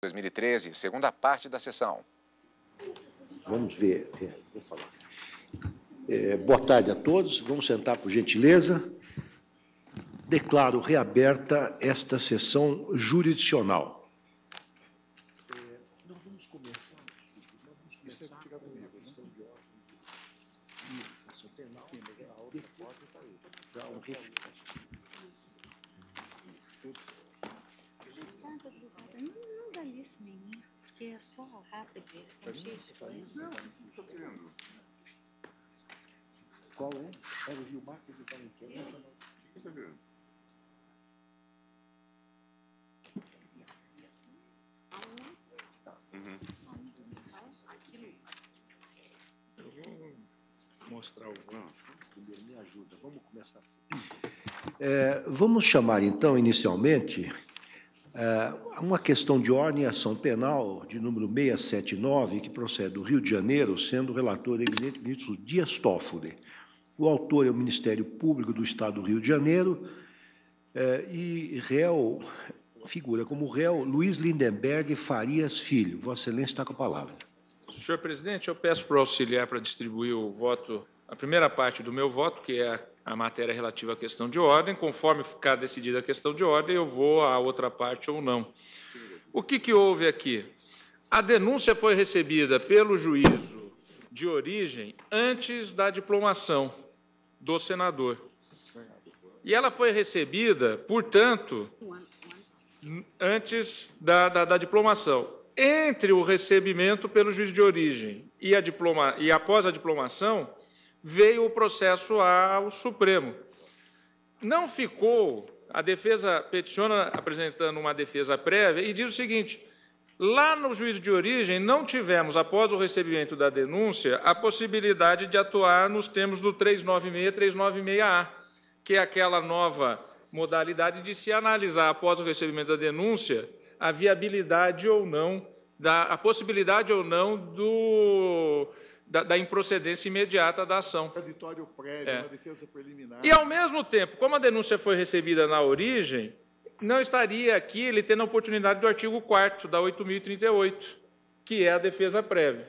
2013, segunda parte da sessão. Vamos ver, é, vou falar. É, boa tarde a todos, vamos sentar por gentileza. Declaro reaberta esta sessão jurisdicional. só rápido, eles estão cheios de Qual é? Era é o Gilmar que ele tá estava em casa. O que mostrar o Primeiro, me ajuda. Vamos começar. É, vamos chamar, então, inicialmente, é, uma questão de ordem e ação penal, de número 679, que procede do Rio de Janeiro, sendo o relator, eminente ministro Dias Toffoli. O autor é o Ministério Público do Estado do Rio de Janeiro é, e réu, figura como réu, Luiz Lindenberg Farias Filho. Vossa Excelência está com a palavra. Senhor presidente, eu peço para o auxiliar para distribuir o voto, a primeira parte do meu voto, que é a a matéria relativa à questão de ordem. Conforme ficar decidida a questão de ordem, eu vou à outra parte ou não. O que, que houve aqui? A denúncia foi recebida pelo juízo de origem antes da diplomação do senador. E ela foi recebida, portanto, antes da, da, da diplomação. Entre o recebimento pelo juiz de origem e, a diploma, e após a diplomação, veio o processo ao Supremo. Não ficou, a defesa peticiona apresentando uma defesa prévia e diz o seguinte: lá no juízo de origem não tivemos, após o recebimento da denúncia, a possibilidade de atuar nos termos do 396 396A, que é aquela nova modalidade de se analisar após o recebimento da denúncia a viabilidade ou não da a possibilidade ou não do da, da, improcedência imediata da ação. Contraditório prévio, é. uma defesa preliminar. E, ao mesmo tempo, como a denúncia foi recebida na origem, não estaria aqui ele tendo a oportunidade do artigo 4 da 8.038, que é a defesa prévia.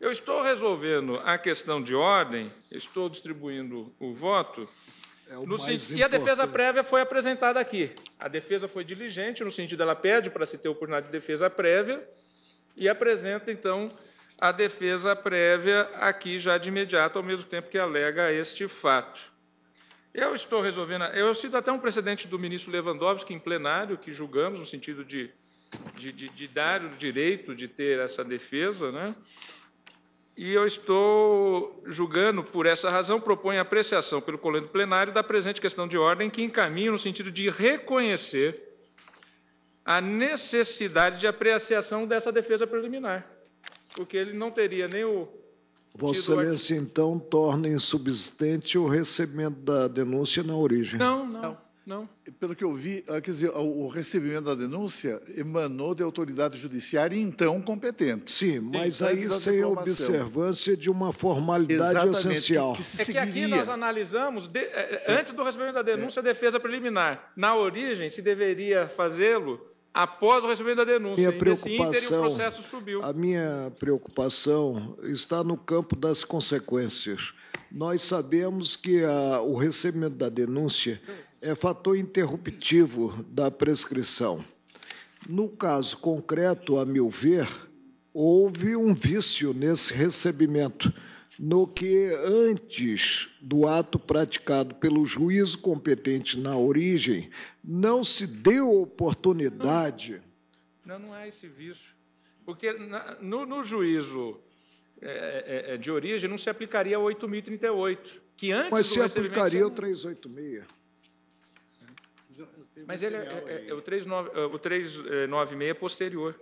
Eu estou resolvendo a questão de ordem, estou distribuindo o voto. É o sentido, e a defesa prévia foi apresentada aqui. A defesa foi diligente, no sentido ela pede para se ter oportunidade de defesa prévia e apresenta, então, a defesa prévia aqui já de imediato, ao mesmo tempo que alega este fato. Eu estou resolvendo, eu cito até um precedente do ministro Lewandowski em plenário, que julgamos no sentido de, de, de, de dar o direito de ter essa defesa, né? e eu estou julgando, por essa razão, propõe apreciação pelo colégio plenário da presente questão de ordem que encaminha no sentido de reconhecer a necessidade de apreciação dessa defesa preliminar porque ele não teria nem o. Vossa Excelência, então, torna insubstante o recebimento da denúncia na origem. Não, não, não. Pelo que eu vi, ah, quer dizer, o recebimento da denúncia emanou de autoridade judiciária, então competente. Sim, mas Sim, aí sem observância de uma formalidade Exatamente, essencial. Que, que se é que aqui nós analisamos, de, é, é, é. antes do recebimento da denúncia, é. a defesa preliminar. Na origem, se deveria fazê-lo após o recebimento da denúncia. Minha preocupação, nesse o processo subiu. A minha preocupação está no campo das consequências. Nós sabemos que a, ah, o recebimento da denúncia é fator interruptivo da prescrição. No caso concreto, a meu ver, houve um vício nesse recebimento no que antes do ato praticado pelo juízo competente na origem não se deu oportunidade. Não, não há é esse vício. Porque na, no, no, juízo é, é, é de origem não se aplicaria 8.038, que antes Mas se aplicaria o 386. Mas ele é, é, é, é o 396 é, é posterior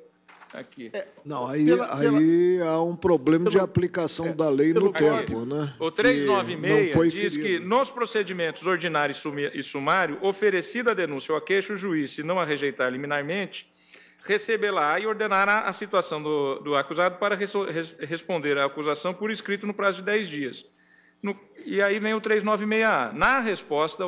aqui. É, não, aí, pela, pela, aí há um problema de aplicação é, da lei no tempo. Né? O 396 diz ferido. que, nos procedimentos ordinário e sumário, oferecida a denúncia ou a queixa, o juiz, se não a rejeitar liminarmente, recebê-la e ordenará a situação do, do acusado para res, res, responder à acusação por escrito no prazo de 10 dias. No, e aí vem o 396A. Na resposta,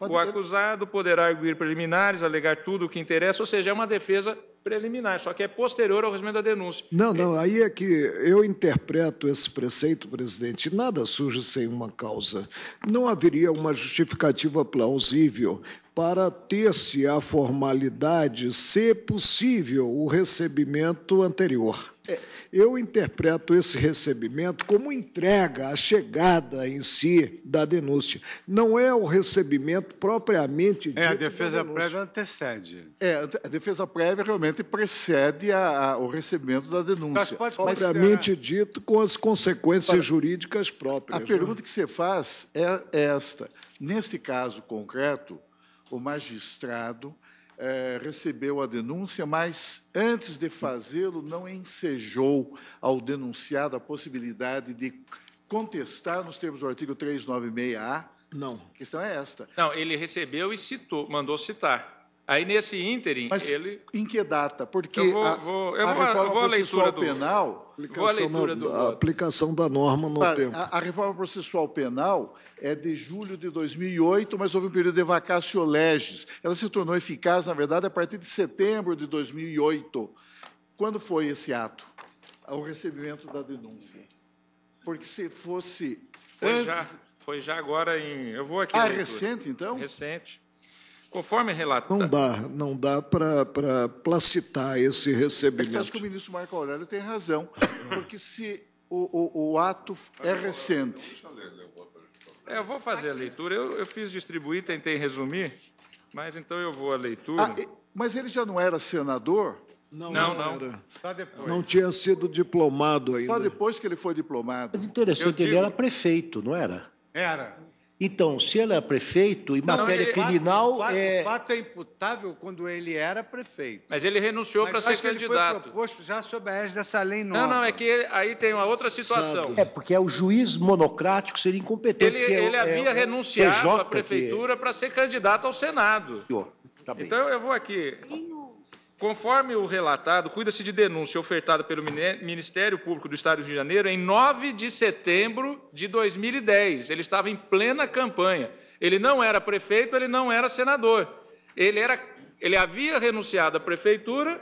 o acusado poderá arguir preliminares, alegar tudo o que interessa, ou seja, é uma defesa preliminar, só que é posterior ao recebimento da denúncia. Não, não, aí é que eu interpreto esse preceito, presidente, nada surge sem uma causa. Não haveria uma justificativa plausível para ter-se a formalidade, se possível, o recebimento anterior. É. Eu interpreto esse recebimento como entrega, a chegada em si da denúncia. Não é o recebimento propriamente dito. É, a defesa prévia antecede. É, a defesa prévia realmente precede a, a, o recebimento da denúncia. Mas pode propriamente dito, com as consequências jurídicas próprias. A né? pergunta né? que você faz é esta. Neste caso concreto, o magistrado é, recebeu a denúncia, mas antes de fazê-lo, não ensejou ao denunciado a possibilidade de contestar nos termos do artigo 396A? Não. A questão é esta. Não, ele recebeu e citou, mandou citar. Aí, nesse ínterim, Mas ele... em que data? Porque eu vou, a, vou, eu a vou, reforma vou processual do... penal... Vou a leitura do... A aplicação da norma no para, tempo. A, a, reforma processual penal é de julho de 2008, mas houve um período de vacatio legis. Ela se tornou eficaz, na verdade, a partir de setembro de 2008. Quando foi esse ato? O recebimento da denúncia. Porque se fosse... Foi, antes... já, foi já agora em... Eu vou aqui... Ah, é recente, então? Recente. Conforme relata... Não dá, não dá para placitar esse recebimento. É eu acho que o ministro Marco Aurélio tem razão, porque se o, o, o ato é recente... É, eu vou fazer a leitura. Eu, eu fiz distribuir, tentei resumir, mas então eu vou à leitura. Ah, mas ele já não era senador? Não, não. não. Era. Só Não tinha sido diplomado ainda. Só depois que ele foi diplomado. Mas interessante, digo, ele era prefeito, não era? Era. Então, se ele é prefeito, em não, matéria ele, criminal. O fato, é... o fato é imputável quando ele era prefeito. Mas ele renunciou para ser candidato. Ele foi proposto já sob a égide dessa lei nova. Não, não, é que ele, aí tem uma outra situação. Sabe? É, porque é o juiz monocrático seria incompetente. Ele, é, é, havia é, renunciado à prefeitura para ser candidato ao Senado. Tá então, eu vou aqui. Conforme o relatado, cuida-se de denúncia ofertada pelo Ministério Público do Estado de Janeiro em 9 de setembro de 2010. Ele estava em plena campanha. Ele não era prefeito, ele não era senador. Ele, era, ele havia renunciado à prefeitura.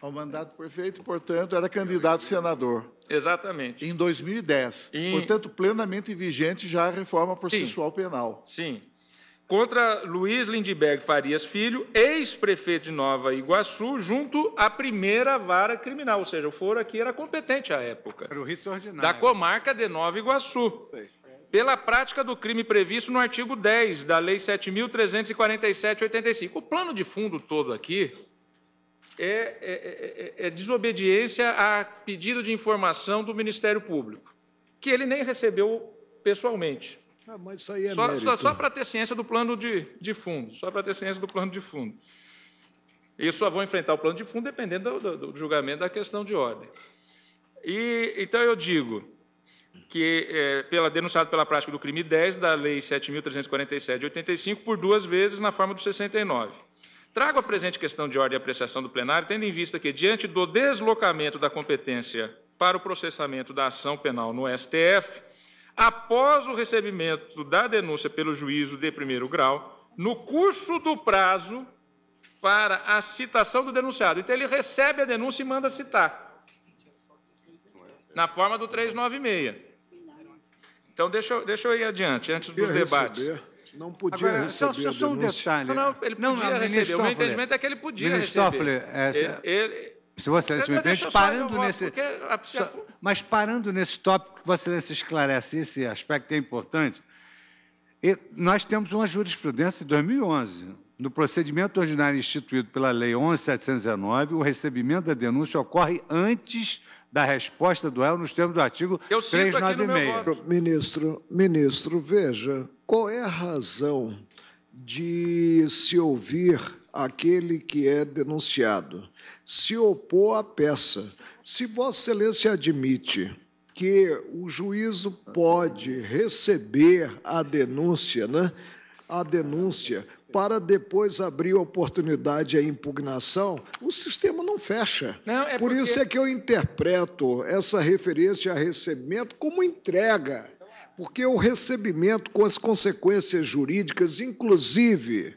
Ao mandato prefeito, portanto, era candidato senador. Exatamente. Em 2010. Em... Portanto, plenamente vigente já a reforma processual Sim. penal. Sim contra Luiz Lindbergh Farias Filho, ex-prefeito de Nova Iguaçu, junto à primeira vara criminal, ou seja, o foro aqui era competente à época. Era o rito ordinário. Da comarca de Nova Iguaçu. Pela prática do crime previsto no artigo 10 da Lei 7.347-85. O plano de fundo todo aqui é, é, é, é, é desobediência a pedido de informação do Ministério Público, que ele nem recebeu pessoalmente. Não, ah, mas isso aí é só, só, só para ter ciência do plano de, de fundo, só para ter ciência do plano de fundo. E só vão enfrentar o plano de fundo dependendo do, do, do julgamento da questão de ordem. E, então, eu digo que, é, pela, denunciado pela prática do crime 10 da Lei 7.347 de 85, por duas vezes na forma do 69. Trago a presente questão de ordem e apreciação do plenário, tendo em vista que, diante do deslocamento da competência para o processamento da ação penal no STF, após o recebimento da denúncia pelo juízo de primeiro grau, no curso do prazo para a citação do denunciado. Então, ele recebe a denúncia e manda citar, na forma do 396. Então, deixa, eu, deixa eu ir adiante, antes dos debates. Receber. Não podia Agora, receber só, só um detalhe. Não, não, ele podia não, não, receber. O meu entendimento é que ele podia receber. É, ele, ele, se Vossa Excelência me permite, parando nesse. É só, mas parando nesse tópico que Vossa Excelência esclarece, esse aspecto é importante. E nós temos uma jurisprudência de 2011. No procedimento ordinário instituído pela Lei 11.719, o recebimento da denúncia ocorre antes da resposta do réu nos termos do artigo Eu 396. Ministro, ministro, veja, qual é a razão de se ouvir aquele que é denunciado? se opor à peça. Se Vossa Excelência admite que o juízo pode receber a denúncia, né? A denúncia para depois abrir oportunidade à impugnação, o sistema não fecha. Não, é Por porque... isso é que eu interpreto essa referência a recebimento como entrega, porque o recebimento com as consequências jurídicas, inclusive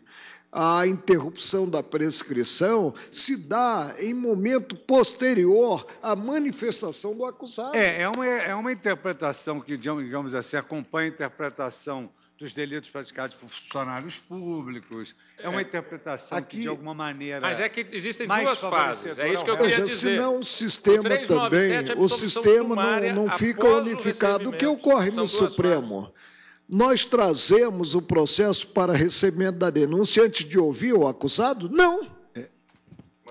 a interrupção da prescrição se dá em momento posterior à manifestação do acusado. É, é uma, é uma interpretação que, digamos assim, acompanha a interpretação dos delitos praticados por funcionários públicos. É uma é, interpretação aqui, que, de alguma maneira. Mas é que existem duas fases. É isso que eu queria dizer. Senão o sistema o 397, também, o sistema não, não fica unificado, é o que ocorre no Supremo. Fases nós trazemos o processo para recebimento da denúncia antes de ouvir o acusado? Não. É.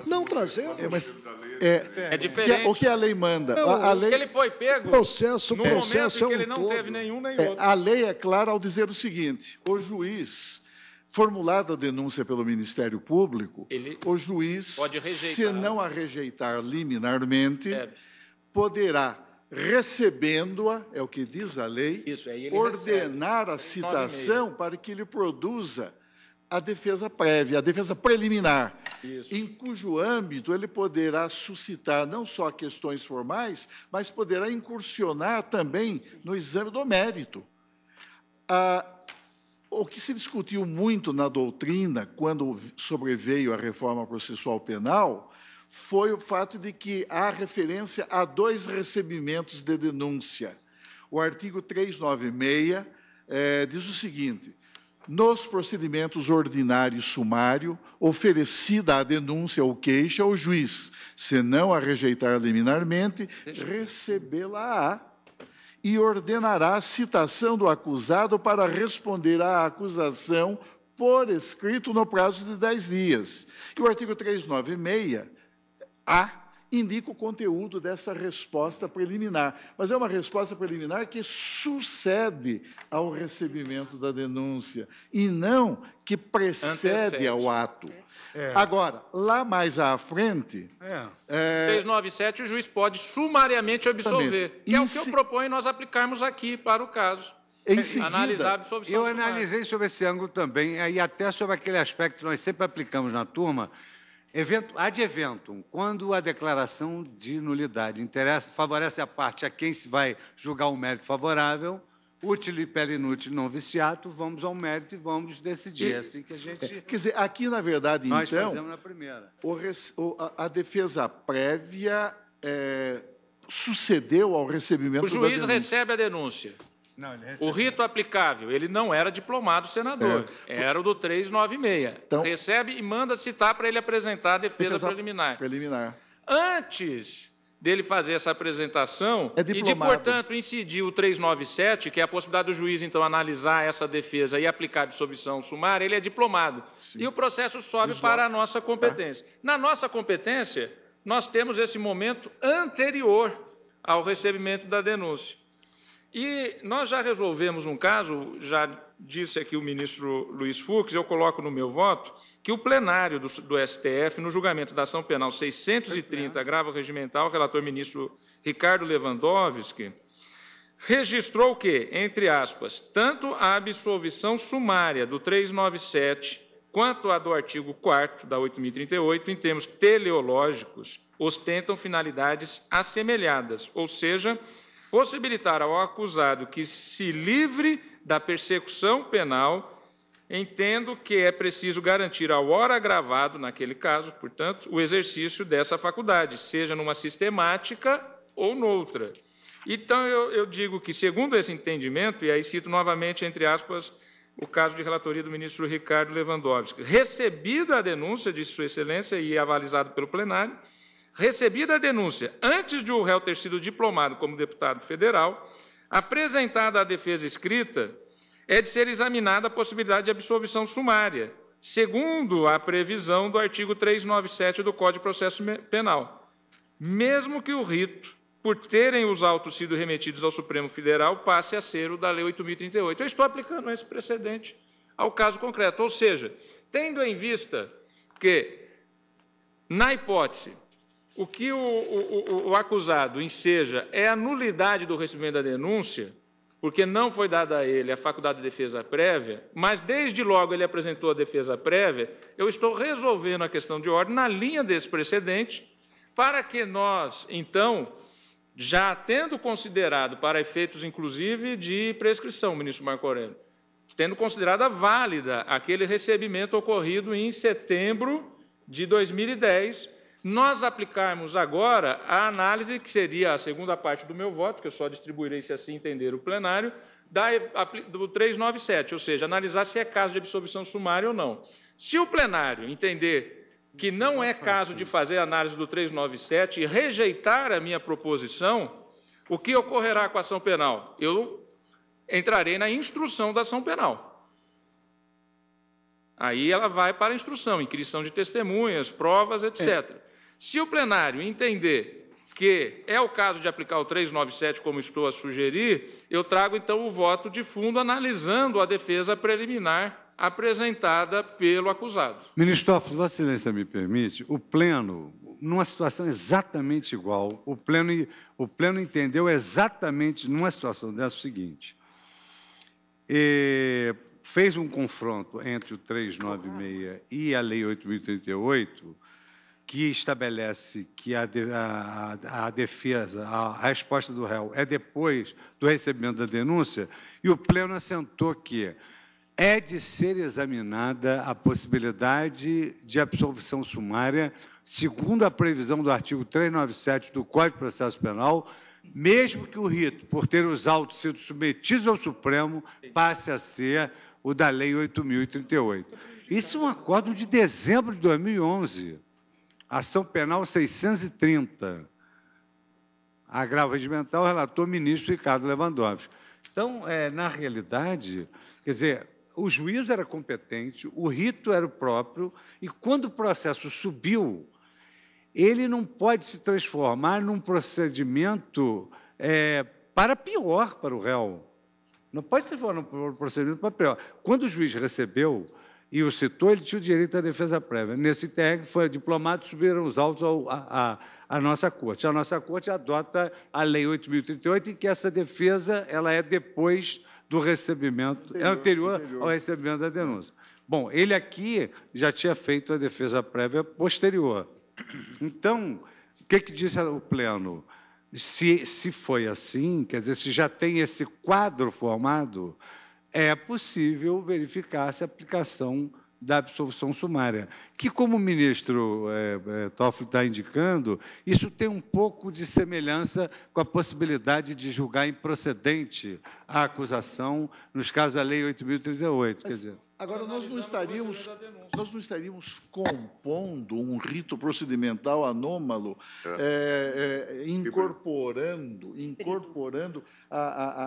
Não trazemos. É, mas, é, é diferente. o que a lei manda? Não, a, lei, ele foi pego processo, no processo momento em é que ele não todo. teve nenhum nem é, outro. A lei é clara ao dizer o seguinte, o juiz formulada a denúncia pelo Ministério Público, ele o juiz, se não a rejeitar liminarmente, é. poderá recebendo-a, é o que diz a lei, Isso, ordenar recebe. a citação para que ele produza a defesa prévia, a defesa preliminar, Isso. em cujo âmbito ele poderá suscitar não só questões formais, mas poderá incursionar também no exame do mérito. Ah, o que se discutiu muito na doutrina, quando sobreveio a reforma processual penal, foi o fato de que há referência a dois recebimentos de denúncia. O artigo 396 é, diz o seguinte: nos procedimentos ordinário e sumário, oferecida a denúncia ou queixa ao juiz, se não a rejeitar liminarmente, recebê-la-á e ordenará a citação do acusado para responder à acusação por escrito no prazo de 10 dias. E o artigo 396 a indica o conteúdo dessa resposta preliminar. Mas é uma resposta preliminar que sucede ao recebimento da denúncia e não que precede Antecede. ao ato. É. Agora, lá mais à frente. É. É... 397, o juiz pode sumariamente absolver. Que é o que eu proponho nós aplicarmos aqui para o caso. Em é, seguida, analisar a absolvição. Eu sumária. analisei sobre esse ângulo também, e até sobre aquele aspecto que nós sempre aplicamos na turma, Evento, ad eventum, quando a declaração de nulidade interessa, favorece a parte a quem se vai julgar o mérito favorável, útil e per inútil não viciato, vamos ao mérito e vamos decidir. E, é assim que a gente. Quer dizer, aqui, na verdade, nós então. Nós fizemos na primeira. O, a, a, defesa prévia é, sucedeu ao recebimento da denúncia. O juiz recebe a denúncia. Não, o rito aplicável, ele não era diplomado senador, é. era o do 396. Então, recebe e manda citar para ele apresentar a defesa, defesa preliminar. preliminar. Antes dele fazer essa apresentação é e de, portanto, incidir o 397, que é a possibilidade do juiz, então, analisar essa defesa e aplicar a absolvição sumária, ele é diplomado. Sim. E o processo sobe para a nossa tá? competência. Tá. Na nossa competência, nós temos esse momento anterior ao recebimento da denúncia. E nós já resolvemos um caso, já disse aqui o ministro Luiz Fux, eu coloco no meu voto, que o plenário do, do STF, no julgamento da ação penal 630, agravo é. regimental, relator ministro Ricardo Lewandowski, registrou que, entre aspas, tanto a absolvição sumária do 397 quanto a do artigo 4 da 8038, em termos teleológicos, ostentam finalidades assemelhadas, ou seja, possibilitar ao acusado que se livre da persecução penal, entendo que é preciso garantir ao hora agravado, naquele caso, portanto, o exercício dessa faculdade, seja numa sistemática ou noutra. Então, eu, eu digo que, segundo esse entendimento, e aí cito novamente, entre aspas, o caso de relatoria do ministro Ricardo Lewandowski. Recebida a denúncia de Sua Excelência e avalizado pelo plenário, recebida a denúncia antes de o réu ter sido diplomado como deputado federal, apresentada à defesa escrita, é de ser examinada a possibilidade de absolvição sumária, segundo a previsão do artigo 397 do Código de Processo Penal. Mesmo que o rito, por terem os autos sido remetidos ao Supremo Federal, passe a ser o da Lei 8.038. Eu estou aplicando esse precedente ao caso concreto. Ou seja, tendo em vista que, na hipótese o que o, o, o, acusado enseja é a nulidade do recebimento da denúncia, porque não foi dada a ele a faculdade de defesa prévia, mas desde logo ele apresentou a defesa prévia, eu estou resolvendo a questão de ordem na linha desse precedente, para que nós, então, já tendo considerado, para efeitos inclusive de prescrição, ministro Marco Aurélio, tendo considerada válida aquele recebimento ocorrido em setembro de 2010, nós aplicarmos agora a análise, que seria a segunda parte do meu voto, que eu só distribuirei se assim entender o plenário, da, do 397, ou seja, analisar se é caso de absolvição sumária ou não. Se o plenário entender que não é caso de fazer análise do 397 e rejeitar a minha proposição, o que ocorrerá com a ação penal? Eu entrarei na instrução da ação penal. Aí ela vai para a instrução, inscrição de testemunhas, provas, etc. É. Se o plenário entender que é o caso de aplicar o 397, como estou a sugerir, eu trago então o voto de fundo analisando a defesa preliminar apresentada pelo acusado. Ministro Toffoli, Vossa Excelência me permite, o pleno, numa situação exatamente igual, o pleno, o pleno entendeu exatamente numa situação dessa o seguinte: fez um confronto entre o 396 e a Lei 8.038 que estabelece que a, a, a defesa, a, resposta do réu é depois do recebimento da denúncia, e o Pleno assentou que é de ser examinada a possibilidade de absolvição sumária, segundo a previsão do artigo 397 do Código de Processo Penal, mesmo que o rito, por ter os autos sido submetidos ao Supremo, passe a ser o da Lei 8.038. Isso é um acordo de dezembro de 2011 ação penal 630. Agravo regimental, relator ministro Ricardo Lewandowski. Então, é, na realidade, quer dizer, o juiz era competente, o rito era o próprio, e quando o processo subiu, ele não pode se transformar num procedimento é, para pior para o réu. Não pode se transformar num procedimento para pior. Quando o juiz recebeu, e o citou, ele tinha o direito à defesa prévia. Nesse técnico, foi diplomata, subiram os autos à a, nossa corte. A nossa corte adota a Lei 8.038, em que essa defesa ela é depois do recebimento, é anterior, é anterior, anterior, ao recebimento da denúncia. Bom, ele aqui já tinha feito a defesa prévia posterior. Então, o que, que disse o Pleno? Se, se foi assim, quer dizer, se já tem esse quadro formado, é possível verificar-se a aplicação da absolvição sumária, que, como o ministro é, é, Toffoli está indicando, isso tem um pouco de semelhança com a possibilidade de julgar improcedente a acusação nos casos da Lei 8.038. quer dizer, agora, nós não, estaríamos, nós não estaríamos compondo um rito procedimental anômalo, é. é, é incorporando, incorporando a, a,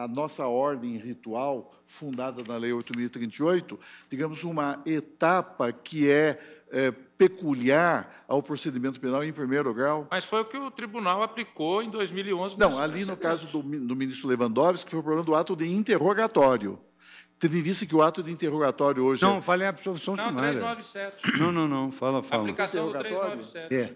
a, a nossa ordem ritual fundada na Lei 8.038, digamos, uma etapa que é, é peculiar ao procedimento penal em primeiro grau. Mas foi o que o tribunal aplicou em 2011. Não, ali no caso do, do ministro Lewandowski, foi o problema do ato de interrogatório. Tendo em vista que o ato de interrogatório hoje. É não, é... fala em absolvição não, 397. Não, não, não, fala, fala. Aplicação do 397. É.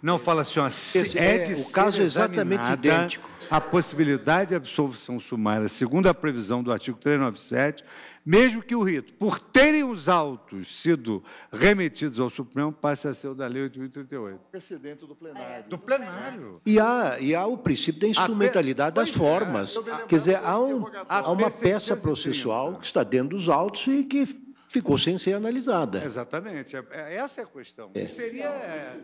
Não, fala assim, ó, Esse é, de é o caso exatamente idêntico. A possibilidade de absolvição sumária, segundo a previsão do artigo 397, mesmo que o rito, por terem os autos sido remetidos ao Supremo, passe a ser o da Lei 8.038. Precedente do plenário. É, do plenário. E há, e há o princípio da instrumentalidade das é, formas. Quer dizer, há, um, há uma peça processual que está dentro dos autos e que ficou sem ser analisada. Exatamente. Essa é a questão. É. Seria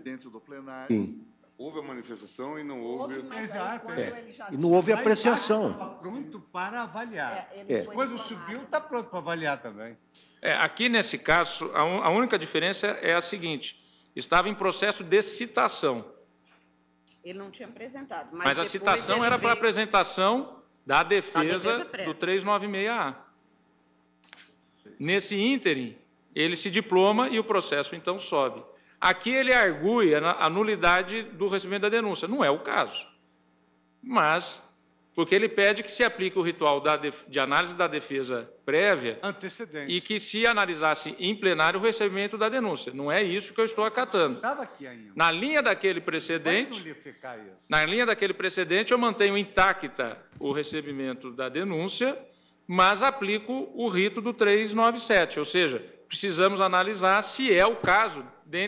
dentro do plenário. Sim. Houve a manifestação e não houve. houve Exato. É. E não houve apreciação. Estava pronto para avaliar. É, é. Quando subiu, está pronto para avaliar também. É, aqui, nesse caso, a, un... a única diferença é a seguinte: estava em processo de citação. Ele não tinha apresentado. Mas, mas a citação era para apresentação da defesa, da defesa do 396A. Nesse ínterim, ele se diploma e o processo então sobe. Aqui ele argui a nulidade do recebimento da denúncia. Não é o caso. Mas, porque ele pede que se aplique o ritual de análise da defesa prévia Antecedente. e que se analisasse em plenário o recebimento da denúncia. Não é isso que eu estou acatando. Eu aqui ainda. Na linha daquele precedente, na linha daquele precedente, eu mantenho intacta o recebimento da denúncia, mas aplico o rito do 397, ou seja, precisamos analisar se é o caso,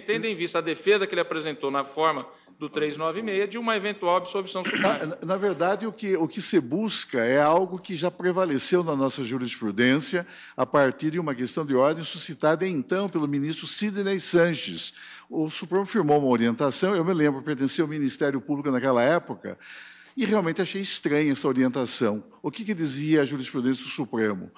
tendo em vista a defesa que ele apresentou na forma do 396, de uma eventual absolvição sumária. Na, na, verdade, o que, o que se busca é algo que já prevaleceu na nossa jurisprudência a partir de uma questão de ordem suscitada, então, pelo ministro Sidney Sanches. O Supremo firmou uma orientação, eu me lembro, pertencia ao Ministério Público naquela época, e realmente achei estranha essa orientação. O que, que dizia a jurisprudência do Supremo?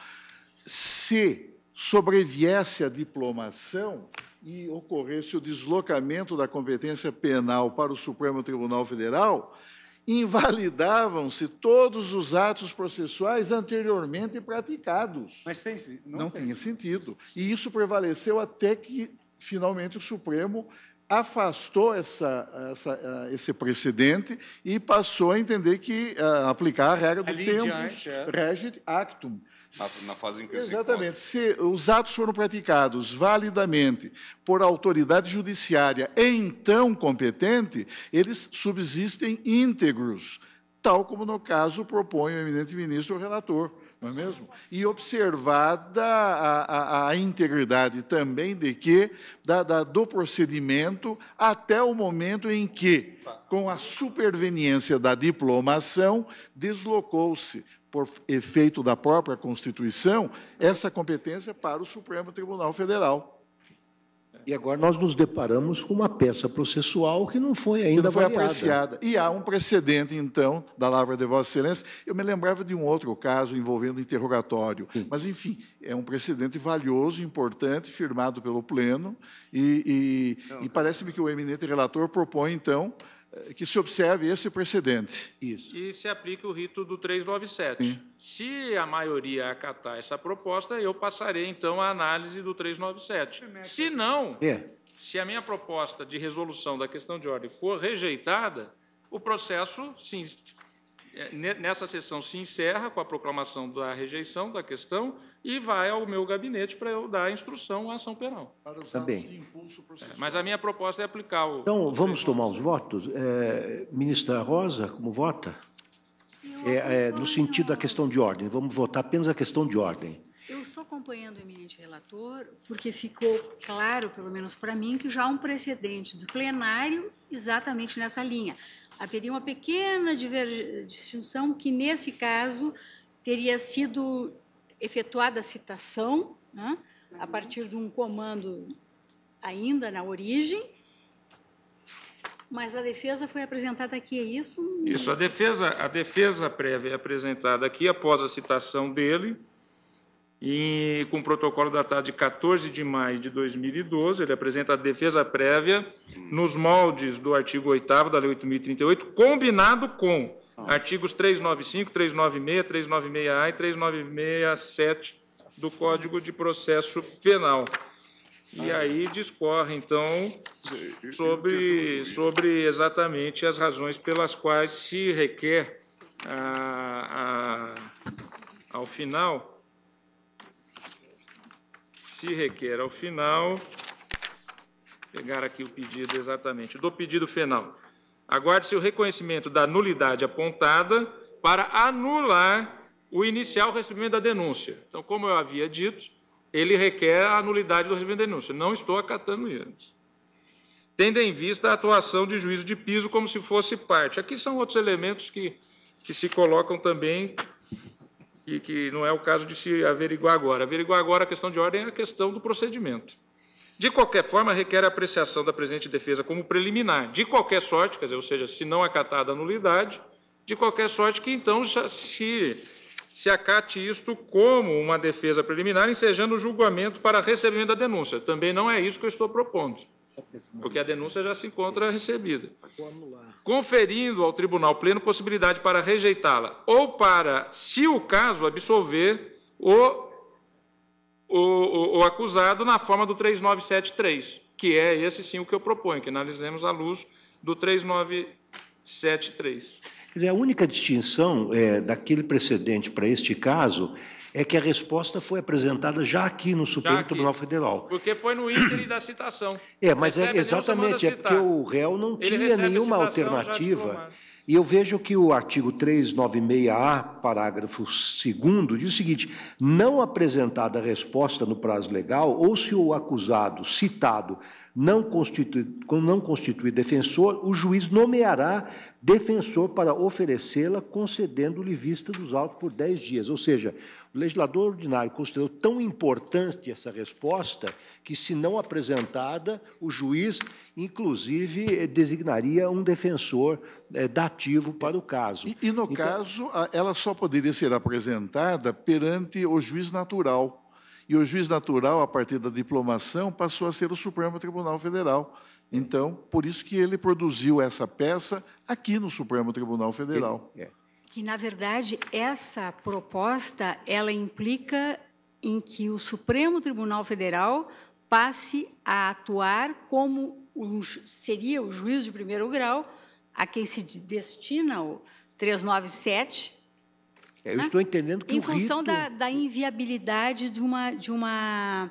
Se sobreviesse a diplomação e ocorresse o deslocamento da competência penal para o Supremo Tribunal Federal, invalidavam-se todos os atos processuais anteriormente praticados. Mas tem, não, não tem tinha sentido. sentido. E isso prevaleceu até que, finalmente, o Supremo afastou essa, essa, esse precedente e passou a entender que uh, aplicar a regra do tempo é. regit actum na, na fase em que Exatamente. Se, se os atos foram praticados validamente por autoridade judiciária então competente, eles subsistem íntegros, tal como no caso propõe o eminente ministro o relator não é mesmo? E observada a, a, a integridade também de que da, da, do procedimento até o momento em que, com a superveniência da diplomação, deslocou-se por efeito da própria Constituição, essa competência é para o Supremo Tribunal Federal. E agora nós nos deparamos com uma peça processual que não foi ainda foi apreciada. E há um precedente, então, da Lavra de Vossa Excelência. Eu me lembrava de um outro caso envolvendo interrogatório. Sim. Mas, enfim, é um precedente valioso, importante, firmado pelo Pleno. E, e, e parece-me que o eminente relator propõe, então, eh, que se observe esse precedente. Isso. E se aplique o rito do 397. Sim. Se a maioria acatar essa proposta, eu passarei então a análise do 397. Se não, é. se a minha proposta de resolução da questão de ordem for rejeitada, o processo se é, nessa sessão se encerra com a proclamação da rejeição da questão e vai ao meu gabinete para eu dar instrução à ação penal. Para os tá bem. É, mas a minha proposta é aplicar o. Então, o vamos tomar os votos? É, ministra Rosa, como vota? É, é no sentido da questão de ordem, vamos votar apenas a questão de ordem. Eu sou acompanhando o eminente relator, porque ficou claro, pelo menos para mim, que já há um precedente do plenário exatamente nessa linha. Haveria uma pequena distinção que, nesse caso, teria sido efetuada a citação, né, a partir de um comando ainda na origem, mas a defesa foi apresentada aqui, é isso? Isso, a defesa, a defesa prévia é apresentada aqui após a citação dele, e com o protocolo datado de 14 de maio de 2012, ele apresenta a defesa prévia nos moldes do artigo 8 da Lei 8.038, combinado com artigos 395, 396, 396A e 396 do Código de Processo Penal. E aí discorre, então, sobre, sobre exatamente as razões pelas quais se requer, a, a, ao final, se requer ao final. Pegar aqui o pedido exatamente, do pedido final. Aguarde-se o reconhecimento da nulidade apontada para anular o inicial recebimento da denúncia. Então, como eu havia dito, ele requer a nulidade do recebimento da denúncia. Não estou acatando isso. Tendo em vista a atuação de juízo de piso como se fosse parte. Aqui são outros elementos que, que se colocam também que não é o caso de se averiguar agora. Averiguar agora a questão de ordem é a questão do procedimento. De qualquer forma, requer a apreciação da presente defesa como preliminar, de qualquer sorte, quer dizer, ou seja, se não acatada a nulidade, de qualquer sorte que então se, se acate isto como uma defesa preliminar, ensejando o julgamento para recebimento da denúncia. Também não é isso que eu estou propondo, porque a denúncia já se encontra recebida conferindo ao Tribunal Pleno possibilidade para rejeitá-la ou para, se o caso, absolver o, o, o acusado na forma do 3973, que é esse sim o que eu proponho, que analisemos à luz do 3973. Quer dizer, a única distinção é, daquele precedente para este caso é que a resposta foi apresentada já aqui no Supremo aqui, Tribunal Federal. Porque foi no item da citação. É, mas é, exatamente, é porque o réu não Ele tinha nenhuma alternativa. E eu vejo que o artigo 396A, parágrafo 2, diz o seguinte: não apresentada a resposta no prazo legal, ou se o acusado citado não constitui, não constituir defensor, o juiz nomeará defensor para oferecê-la, concedendo-lhe vista dos autos por 10 dias. Ou seja, o legislador ordinário considerou tão importante essa resposta que, se não apresentada, o juiz, inclusive, eh, designaria um defensor é, dativo para o caso. E, e no então, caso, ela só poderia ser apresentada perante o juiz natural e o juiz natural, a partir da diplomação, passou a ser o Supremo Tribunal Federal. Então, por isso que ele produziu essa peça aqui no Supremo Tribunal Federal. É. Que, na verdade, essa proposta, ela implica em que o Supremo Tribunal Federal passe a atuar como um, seria o juiz de primeiro grau, a quem se destina o 397, é, eu né? estou entendendo que em o rito... Em função da, da inviabilidade de uma, de uma,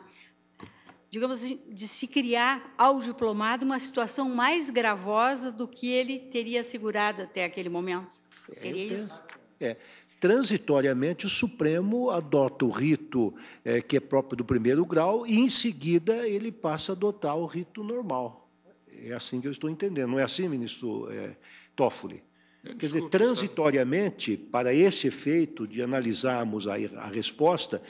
digamos assim, de se criar ao diplomado uma situação mais gravosa do que ele teria assegurado até aquele momento. É, Seria é, isso? É. Transitoriamente, o Supremo adota o rito é, que é próprio do primeiro grau e, em seguida, ele passa a adotar o rito normal. É assim que eu estou entendendo. Não é assim, ministro é, Toffoli? Desculpa, é, Quer dizer, transitoriamente, para esse efeito de analisarmos a, a resposta,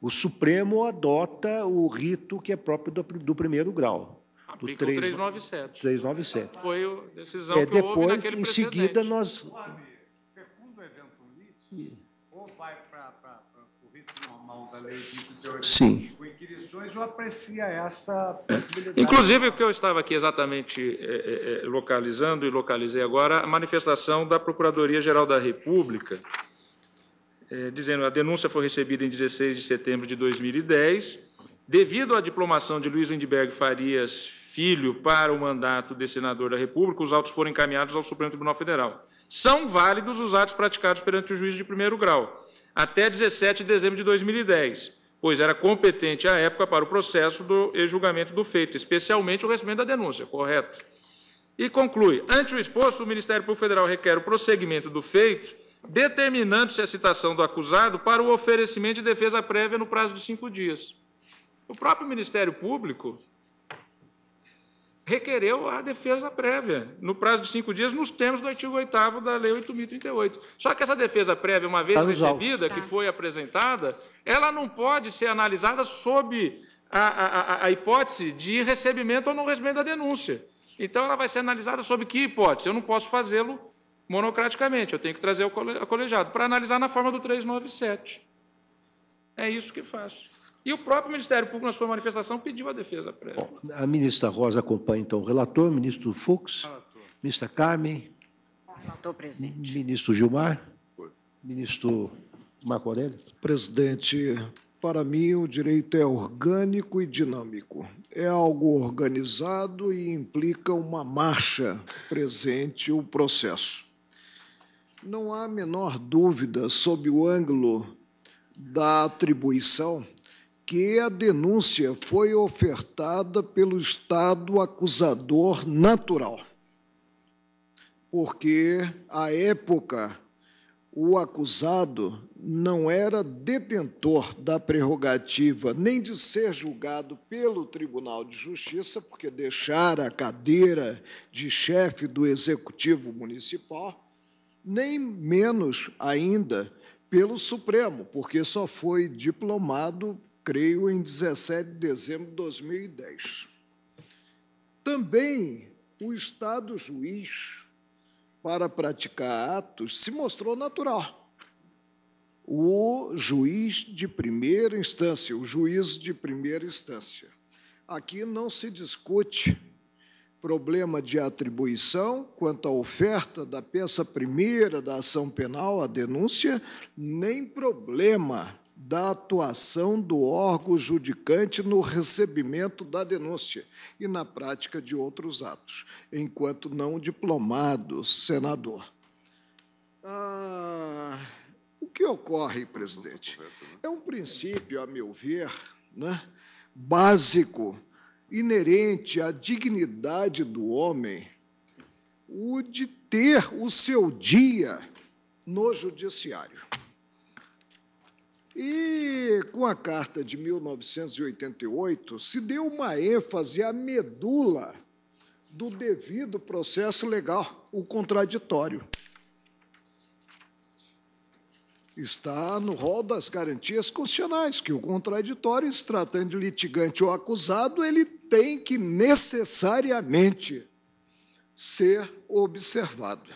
o Supremo adota o rito que é próprio do, do primeiro grau. do 397. 397. Foi a decisão é, que depois, houve naquele em precedente. seguida, nós... Segundo eventualmente, ou vai para o rito normal da lei de 28, Sim eleições ou aprecia essa possibilidade? Inclusive, o que eu estava aqui exatamente eh, eh, eh, localizando e localizei agora, a manifestação da Procuradoria-Geral da República, dizendo dizendo a denúncia foi recebida em 16 de setembro de 2010, devido à diplomação de Luiz Lindbergh Farias Filho para o mandato de senador da República, os autos foram encaminhados ao Supremo Tribunal Federal. São válidos os atos praticados perante o juiz de primeiro grau, até 17 de dezembro de 2010 pois era competente à época para o processo do, e julgamento do feito, especialmente o recebimento da denúncia, correto? E conclui: ante o exposto, o Ministério Público Federal requer o prosseguimento do feito, determinando-se a citação do acusado para o oferecimento de defesa prévia no prazo de cinco dias. O próprio Ministério Público requereu a defesa prévia, no prazo de cinco dias, nos termos do artigo 8 da Lei 8.038. Só que essa defesa prévia, uma vez tá recebida, tá. que foi apresentada, ela não pode ser analisada sob a, a, a, hipótese de recebimento ou não recebimento da denúncia. Então, ela vai ser analisada sob que hipótese? Eu não posso fazê-lo monocraticamente, eu tenho que trazer o colegiado para analisar na forma do 397. É isso que faço. E o próprio Ministério Público, na sua manifestação, pediu a defesa prévia. Bom, a ministra Rosa acompanha, então, o relator, o ministro Fux, relator. ministra Carmen, relator, presidente. ministro Gilmar, ministro Marco Aurélio. Presidente, para mim, o direito é orgânico e dinâmico. É algo organizado e implica uma marcha presente o processo. Não há a menor dúvida sobre o ângulo da atribuição que a denúncia foi ofertada pelo Estado acusador natural, porque, à época, o acusado não era detentor da prerrogativa nem de ser julgado pelo Tribunal de Justiça, porque deixara a cadeira de chefe do Executivo Municipal, nem menos ainda pelo Supremo, porque só foi diplomado creio, em 17 de dezembro de 2010. Também o Estado juiz, para praticar atos, se mostrou natural. O juiz de primeira instância, o juízo de primeira instância. Aqui não se discute problema de atribuição quanto à oferta da peça primeira da ação penal, a denúncia, nem problema da atuação do órgão judicante no recebimento da denúncia e na prática de outros atos, enquanto não diplomado senador. Ah, o que ocorre, presidente? É um princípio, a meu ver, né, básico, inerente à dignidade do homem, o de ter o seu dia no judiciário. E com a carta de 1988 se deu uma ênfase à medula do devido processo legal, o contraditório. Está no rol das garantias constitucionais que o contraditório, se tratando de litigante ou acusado, ele tem que necessariamente ser observado.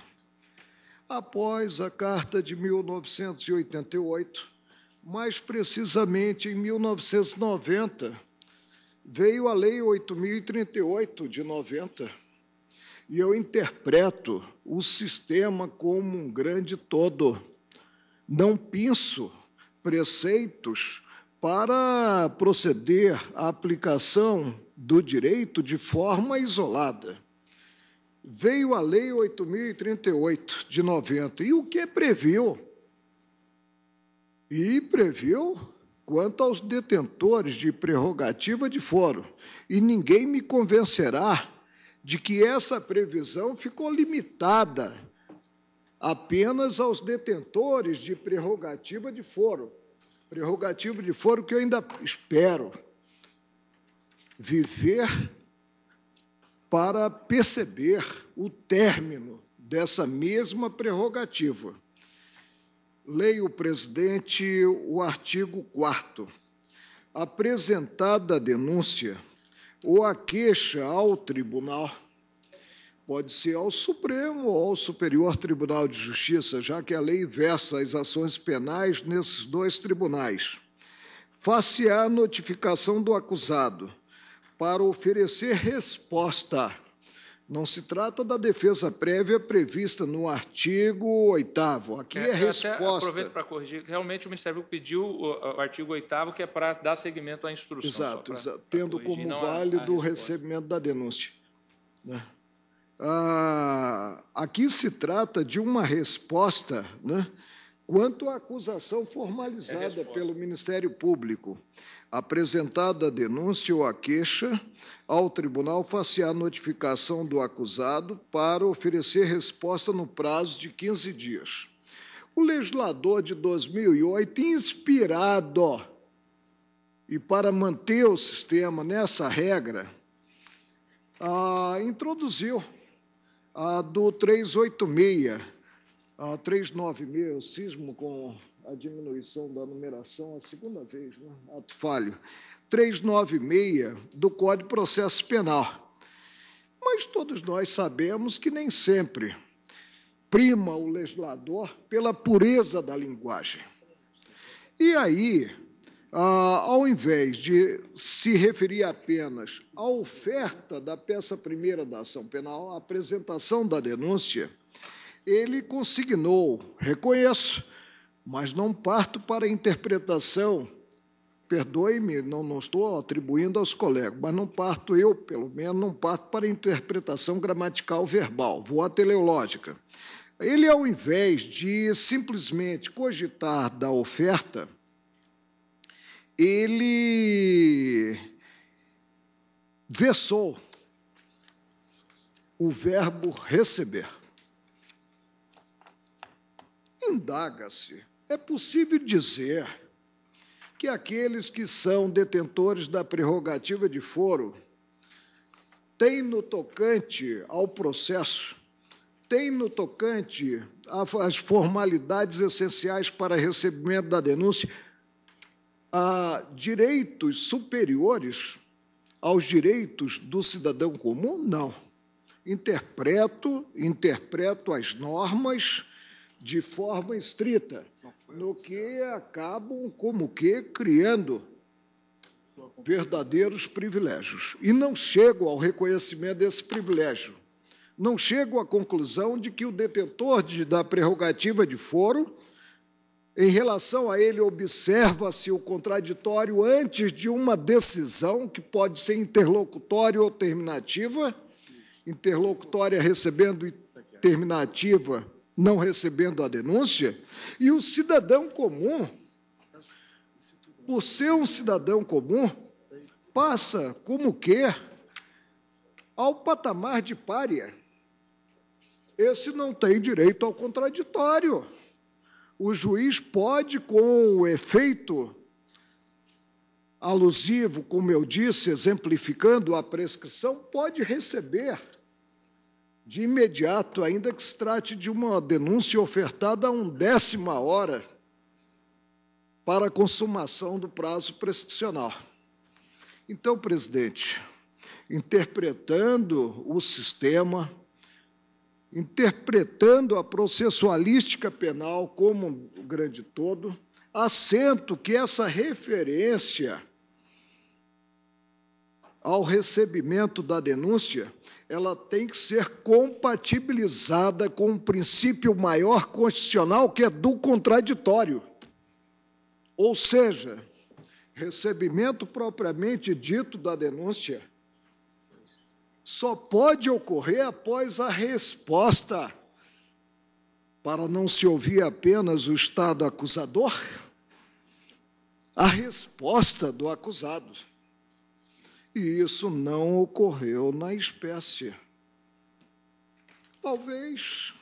Após a carta de 1988, mais precisamente em 1990, veio a Lei 8.038 de 90, e eu interpreto o sistema como um grande todo. Não penso preceitos para proceder à aplicação do direito de forma isolada. Veio a Lei 8.038 de 90, e o que previu? e previu quanto aos detentores de prerrogativa de fórum, e ninguém me convencerá de que essa previsão ficou limitada apenas aos detentores de prerrogativa de fórum. Prerrogativa de fórum que eu ainda espero viver para perceber o término dessa mesma prerrogativa. Leio, presidente, o artigo 4 Apresentada a denúncia ou a queixa ao tribunal, pode ser ao Supremo ou ao Superior Tribunal de Justiça, já que a lei versa as ações penais nesses dois tribunais. Face à notificação do acusado, para oferecer resposta não se trata da defesa prévia prevista no artigo 8 Aqui é, é resposta. Aproveito para corrigir. Realmente o Ministério Público pediu o, o artigo 8 que é para dar seguimento à instrução. Exato, pra, exato. tendo corrigir, como válido o recebimento da denúncia. Né? Ah, aqui se trata de uma resposta né, quanto à acusação formalizada é pelo Ministério Público. Apresentada a denúncia ou a queixa, ao tribunal facear notificação do acusado para oferecer resposta no prazo de 15 dias. O legislador de 2008, inspirado e para manter o sistema nessa regra, ah, introduziu a do 386, a 396, eu cismo com a diminuição da numeração a segunda vez, né? ato falho, 396 do Código de Processo Penal. Mas todos nós sabemos que nem sempre prima o legislador pela pureza da linguagem. E aí, ah, ao invés de se referir apenas à oferta da peça primeira da ação penal, à apresentação da denúncia, ele consignou, reconheço, mas não parto para a interpretação Perdoe-me, não, não estou atribuindo aos colegas, mas não parto eu, pelo menos, não parto para interpretação gramatical verbal, vou à teleológica. Ele, ao invés de simplesmente cogitar da oferta, ele versou o verbo receber. Indaga-se, é possível dizer que aqueles que são detentores da prerrogativa de foro têm no tocante ao processo, têm no tocante às formalidades essenciais para recebimento da denúncia, a direitos superiores aos direitos do cidadão comum? Não. Interpreto, interpreto as normas de forma estrita no que acabam, como que, criando verdadeiros privilégios. E não chegam ao reconhecimento desse privilégio. Não chegam à conclusão de que o detentor de, da prerrogativa de foro, em relação a ele, observa-se o contraditório antes de uma decisão que pode ser interlocutória ou terminativa, interlocutória recebendo terminativa não recebendo a denúncia, e o cidadão comum, por ser um cidadão comum, passa como que ao patamar de pária. Esse não tem direito ao contraditório. O juiz pode, com o efeito alusivo, como eu disse, exemplificando a prescrição, pode receber de imediato, ainda que se trate de uma denúncia ofertada a um décima hora para a consumação do prazo prescricional. Então, presidente, interpretando o sistema, interpretando a processualística penal como um grande todo, assento que essa referência ao recebimento da denúncia, ela tem que ser compatibilizada com o um princípio maior constitucional, que é do contraditório. Ou seja, recebimento propriamente dito da denúncia só pode ocorrer após a resposta, para não se ouvir apenas o Estado acusador, a resposta do acusado. E isso não ocorreu na espécie. Talvez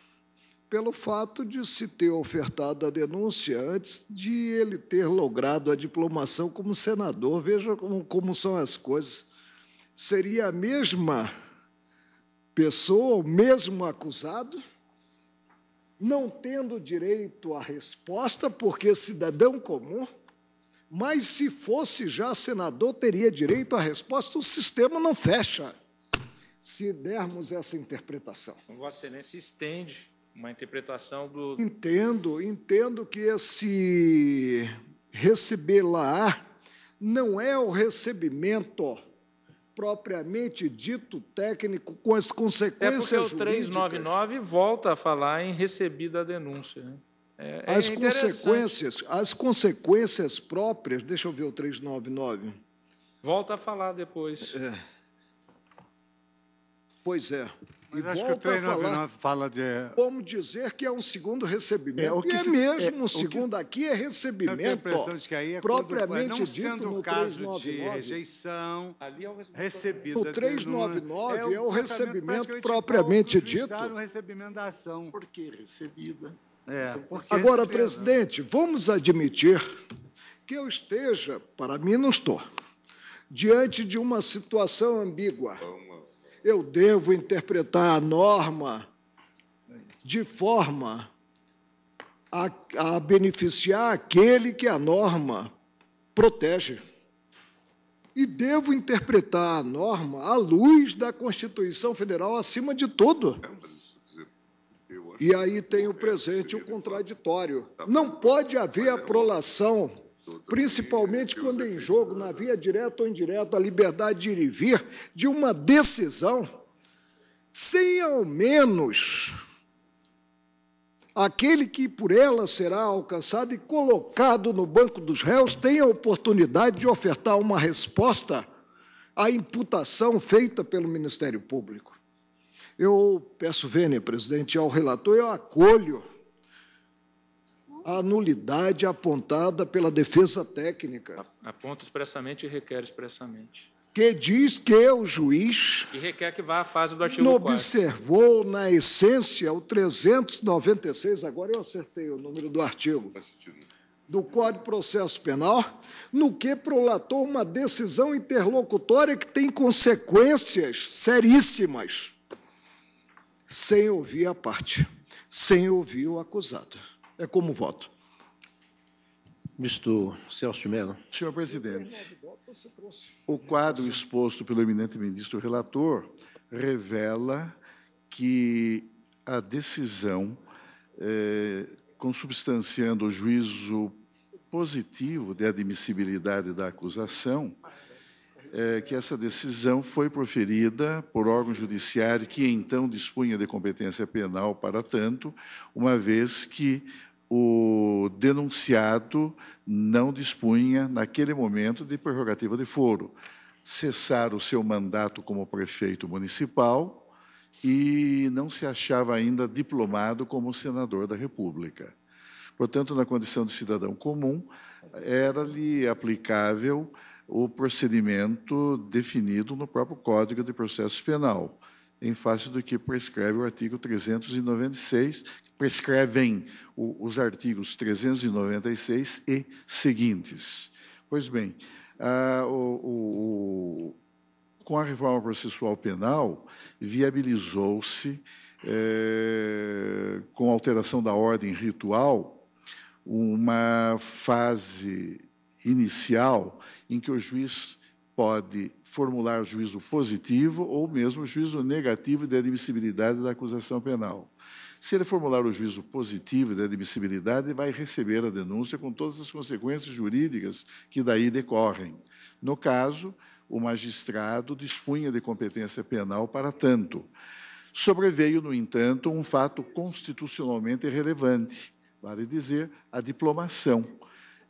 pelo fato de se ter ofertado a denúncia antes de ele ter logrado a diplomação como senador. Veja como, como são as coisas. Seria a mesma pessoa, o mesmo acusado, não tendo direito à resposta, porque cidadão comum. Mas se fosse já senador, teria direito à resposta, o sistema não fecha, se dermos essa interpretação. Vossa Excelência estende uma interpretação do. Entendo, entendo que esse receber lá não é o recebimento propriamente dito técnico com as é consequências Até porque o 399 volta a falar em recebida a denúncia. Né? É, é, as é consequências, as consequências próprias, deixa eu ver o 399. Volta a falar depois. É. Pois é. Mas e acho que o 399 fala de. Como dizer que é um segundo recebimento. É, o que é se, mesmo, é, um segundo que, aqui é recebimento. Eu tenho a de que aí é propriamente quando, não dito sendo no caso 399, de rejeição ali é o recebida. O 399 é, é o, é o recebimento propriamente dito. Está no recebimento da ação. Por que recebida? É, então, Agora, né? presidente, vamos admitir que eu esteja, para mim não estou, diante de uma situação ambígua. Eu devo interpretar a norma de forma a, a beneficiar aquele que a norma protege. E devo interpretar a norma à luz da Constituição Federal acima de tudo. É e aí tem o presente e o contraditório. Não pode haver a prolação, principalmente quando é em jogo, na via direta ou indireta, a liberdade de ir e vir, de uma decisão, sem ao menos aquele que por ela será alcançado e colocado no banco dos réus tenha a oportunidade de ofertar uma resposta à imputação feita pelo Ministério Público. Eu peço vênia, presidente, ao relator, eu acolho a nulidade apontada pela defesa técnica. Aponta expressamente e requer expressamente. Que diz que o juiz. E requer que vá à fase do artigo não observou na essência o 396, agora eu acertei o número do artigo. Do Código de Processo Penal, no que prolatou uma decisão interlocutória que tem consequências seríssimas sem ouvir a parte, sem ouvir o acusado. É como voto. Ministro Celso Mello. Senhor presidente, o quadro exposto pelo eminente ministro relator revela que a decisão, eh, consubstanciando o juízo positivo de admissibilidade da acusação, é, que essa decisão foi proferida por órgão judiciário que então dispunha de competência penal para tanto, uma vez que o denunciado não dispunha, naquele momento, de prerrogativa de foro. Cessar o seu mandato como prefeito municipal e não se achava ainda diplomado como senador da República. Portanto, na condição de cidadão comum, era-lhe aplicável o procedimento definido no próprio Código de Processo Penal, em face do que prescreve o artigo 396, prescrevem os artigos 396 e seguintes. Pois bem, a, o, o, com a reforma processual penal, viabilizou-se, é, com alteração da ordem ritual, uma fase inicial em que o juiz pode formular juízo positivo ou mesmo juízo negativo de admissibilidade da acusação penal. Se ele formular o juízo positivo de admissibilidade, vai receber a denúncia com todas as consequências jurídicas que daí decorrem. No caso, o magistrado dispunha de competência penal para tanto. Sobreveio, no entanto, um fato constitucionalmente relevante, vale dizer, a diplomação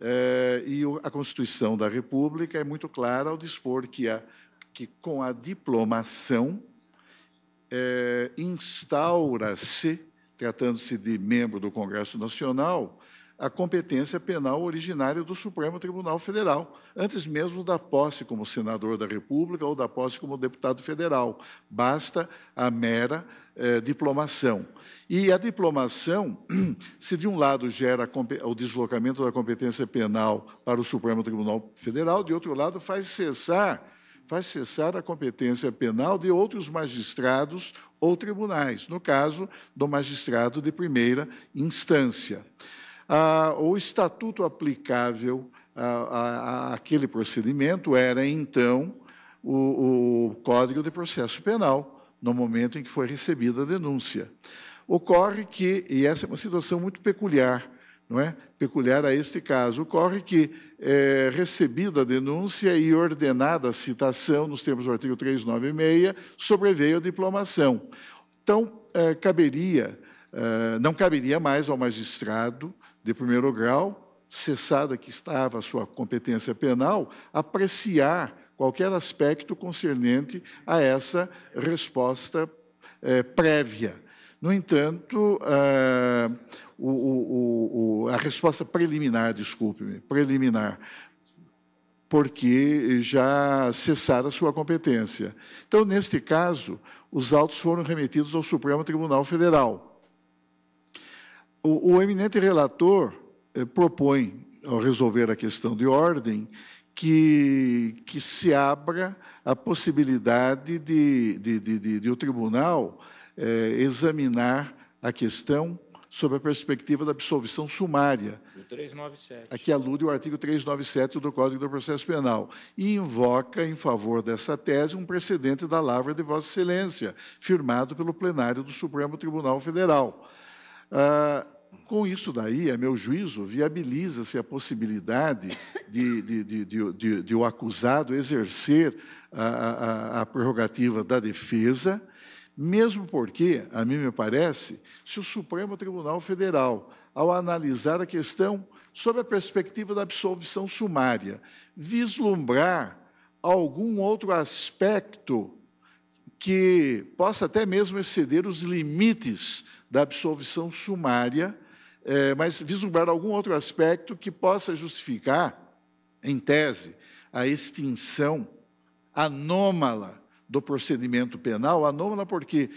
eh, e a Constituição da República é muito clara ao dispor que, a, que com a diplomação eh, instaura-se, tratando-se de membro do Congresso Nacional, a competência penal originária do Supremo Tribunal Federal, antes mesmo da posse como senador da República ou da posse como deputado federal. Basta a mera eh, diplomação. E a diplomação, se de um lado gera o deslocamento da competência penal para o Supremo Tribunal Federal, de outro lado faz cessar faz cessar a competência penal de outros magistrados ou tribunais, no caso do magistrado de primeira instância. Ah, o estatuto aplicável àquele procedimento era, então, o, o Código de Processo Penal, no momento em que foi recebida a denúncia. Ocorre que, e essa é uma situação muito peculiar, não é? Peculiar a este caso. Ocorre que, é, recebida a denúncia e ordenada a citação, nos termos do artigo 396, sobreveio a diplomação. Então, é, caberia, é, não caberia mais ao magistrado de primeiro grau, cessada que estava a sua competência penal, apreciar qualquer aspecto concernente a essa resposta eh, prévia. No entanto, eh, o, o, o, a resposta preliminar, desculpe-me, preliminar, porque já cessara sua competência. Então, neste caso, os autos foram remetidos ao Supremo Tribunal Federal. O, o eminente relator eh, propõe, ao resolver a questão de ordem, que, que se abra a possibilidade de, de, de, de o tribunal é, examinar a questão sob a perspectiva da absolvição sumária. O 397. A que alude o artigo 397 do Código do Processo Penal. E invoca em favor dessa tese um precedente da Lavra de Vossa Excelência, firmado pelo plenário do Supremo Tribunal Federal. Ah, com isso daí, a é meu juízo, viabiliza-se a possibilidade de, de, de, de, o acusado exercer a, a, a prerrogativa da defesa, mesmo porque, a mim me parece, se o Supremo Tribunal Federal, ao analisar a questão sob a perspectiva da absolvição sumária, vislumbrar algum outro aspecto que possa até mesmo exceder os limites da absolvição sumária, é, mas vislumbrar algum outro aspecto que possa justificar, em tese, a extinção anômala do procedimento penal, anômala porque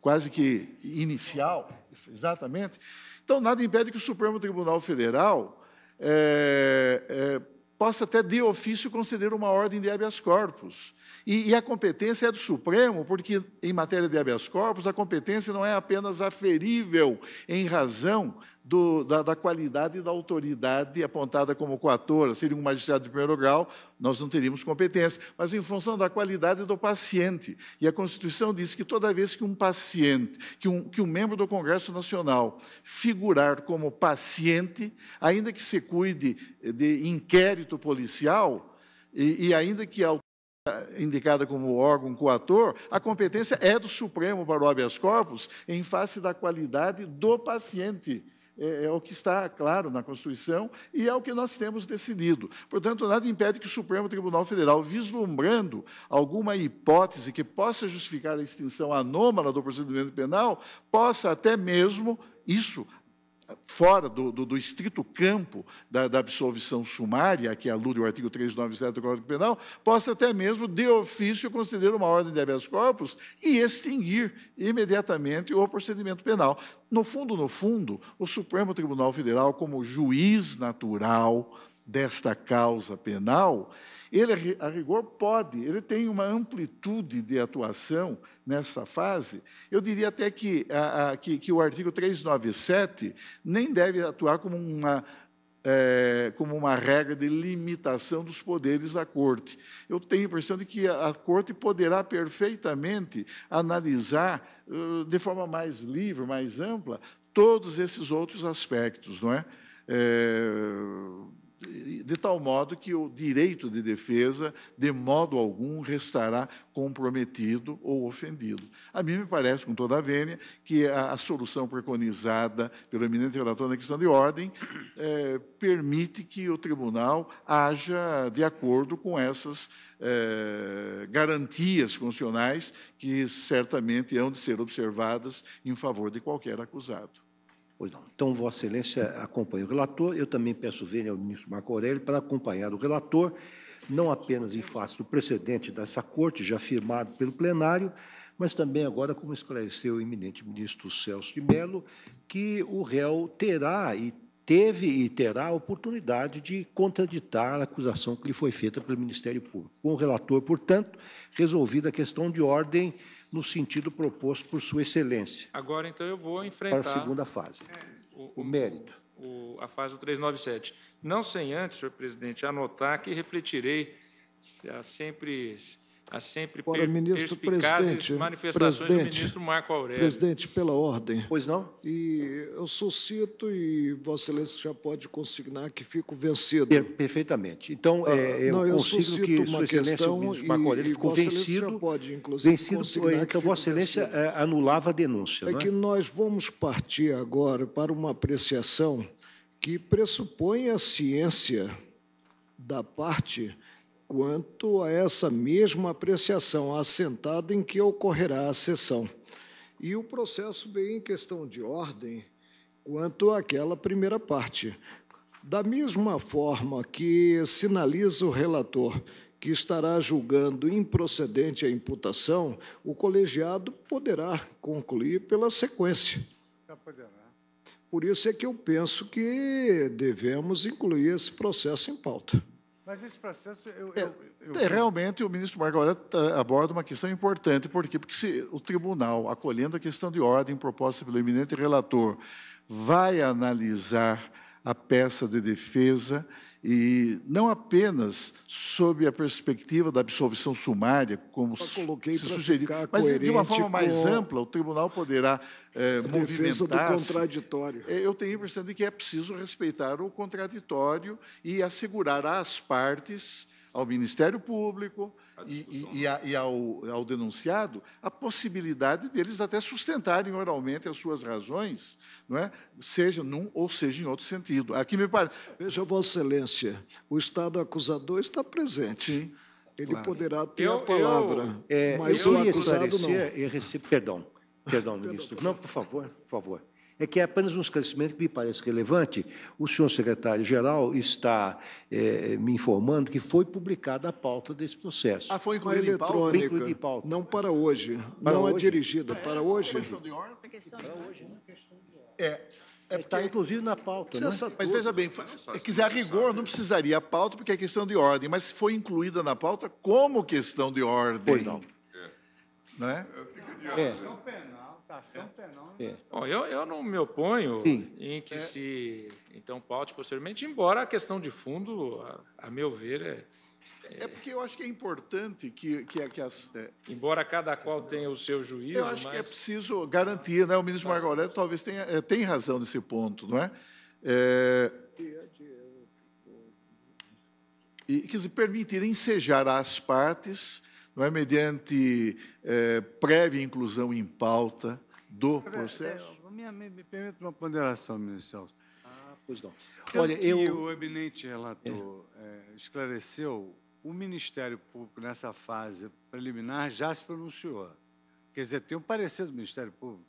quase que inicial, exatamente. Então, nada impede que o Supremo Tribunal Federal é, é, possa até de ofício conceder uma ordem de habeas corpus. E, e, a competência é do Supremo, porque em matéria de habeas corpus, a competência não é apenas aferível em razão do, da, da, qualidade e da autoridade apontada como coator, seria um magistrado de primeiro grau, nós não teríamos competência, mas em função da qualidade do paciente. E a Constituição diz que toda vez que um paciente, que um, que um membro do Congresso Nacional figurar como paciente, ainda que se cuide de inquérito policial, e, e ainda que a indicada como órgão coator, a competência é do Supremo para o habeas corpus em face da qualidade do paciente é, é, o que está claro na Constituição e é o que nós temos decidido. Portanto, nada impede que o Supremo Tribunal Federal, vislumbrando alguma hipótese que possa justificar a extinção anômala do procedimento penal, possa até mesmo isso fora do, do, do estrito campo da, da, absolvição sumária, é a que alude o artigo 397 do Código Penal, possa até mesmo, de ofício, conceder uma ordem de habeas corpus e extinguir imediatamente o procedimento penal. No fundo, no fundo, o Supremo Tribunal Federal, como juiz natural desta causa penal, ele, a rigor, pode, ele tem uma amplitude de atuação nesta fase, eu diria até que, a, a, que, que, o artigo 397 nem deve atuar como uma, é, como uma regra de limitação dos poderes da corte. Eu tenho a impressão de que a, a corte poderá perfeitamente analisar de forma mais livre, mais ampla, todos esses outros aspectos, não é? é de tal modo que o direito de defesa, de modo algum, restará comprometido ou ofendido. A mim me parece, com toda a vênia, que a, a solução preconizada pelo eminente relator na questão de ordem é, permite que o tribunal haja de acordo com essas é, garantias constitucionais que certamente hão de ser observadas em favor de qualquer acusado. Pois não. Então, Vossa Excelência acompanha o relator. Eu também peço vênio ao ministro Marco Aurélio para acompanhar o relator, não apenas em face do precedente dessa corte, já firmado pelo plenário, mas também agora, como esclareceu o eminente ministro Celso de Mello, que o réu terá e teve e terá a oportunidade de contraditar a acusação que lhe foi feita pelo Ministério Público. Com o relator, portanto, resolvida a questão de ordem no sentido proposto por Sua Excelência. Agora, então, eu vou enfrentar. Para a segunda fase. É, o, o mérito. O, a fase do 397. Não sem antes, senhor presidente, anotar que refletirei ah, sempre a sempre Para per, ministro, presidente, manifestações presidente, do ministro Marco Aurélio. Presidente, pela ordem. Pois não? E eu suscito e Vossa Excelência já pode consignar que fico vencido. Per, perfeitamente. Então, ah, é, eu não, eu consigo que Sua Excelência, o ministro Marco Aurélio, ficou vencido. Pode, vencido é, então, Vossa Excelência vencido. É, anulava a denúncia. É, é que nós vamos partir agora para uma apreciação que pressupõe a ciência da parte quanto a essa mesma apreciação assentada em que ocorrerá a sessão. E o processo vem em questão de ordem quanto àquela primeira parte. Da mesma forma que sinaliza o relator que estará julgando improcedente a imputação, o colegiado poderá concluir pela sequência. Por isso é que eu penso que devemos incluir esse processo em pauta. Mas esse processo. Eu, é, eu, eu... É, realmente, o ministro Marco Aurélio eh, aborda uma questão importante, por quê? Porque se o tribunal, acolhendo a questão de ordem proposta pelo eminente relator, vai analisar a peça de defesa e não apenas sob a perspectiva da absolvição sumária, como se sugeriu, mas de uma forma mais ampla, o tribunal poderá eh, é, movimentar. do contraditório. Eu tenho a impressão de que é preciso respeitar o contraditório e assegurar às partes, ao Ministério Público, e, e, é a, e ao, ao, denunciado a possibilidade deles até sustentarem oralmente as suas razões, não é? seja num ou seja em outro sentido. Aqui me parece. Veja, Vossa Excelência, o Estado acusador está presente. Sim, Ele claro. poderá ter eu, a palavra, eu, é, mas eu o acusado não. Perdão, perdão, ministro. Não, por favor, por favor. É que é apenas um esclarecimento que me parece relevante. O senhor secretário-geral está é, me informando que foi publicada a pauta desse processo. Ah, foi incluída eletrônica. Pauta? Foi pauta. Não para hoje. Para não é hoje? é dirigida. Para é hoje. É, questão de ordem. É questão de está, inclusive, na pauta. Né? Mas veja bem, se quiser rigor, não precisaria a pauta, porque é questão de ordem, mas foi incluída na pauta como questão de ordem. Pois não. Né? É? é penal. Ah, Bom, né? é. eu, eu não me oponho Sim. em que é. se então paute posteriormente, embora a questão de fundo, a, a meu ver, é, é, é porque eu acho que é importante que, que, que as. É, Embora cada qual é tenha o seu juízo. Eu acho mas... que é preciso garantir, né? O ministro Marco talvez tenha é, tem razão nesse ponto, não é? é e que se permitir ensejar às partes, não é? Mediante prévia inclusão em pauta, do é processo? É, me, me permite uma ponderação, ministro Celso. Ah, pois não. Olha, eu... o eminente relator é. É, esclareceu, o Ministério Público, nessa fase preliminar, já se pronunciou. Quer dizer, tem um parecer do Ministério Público.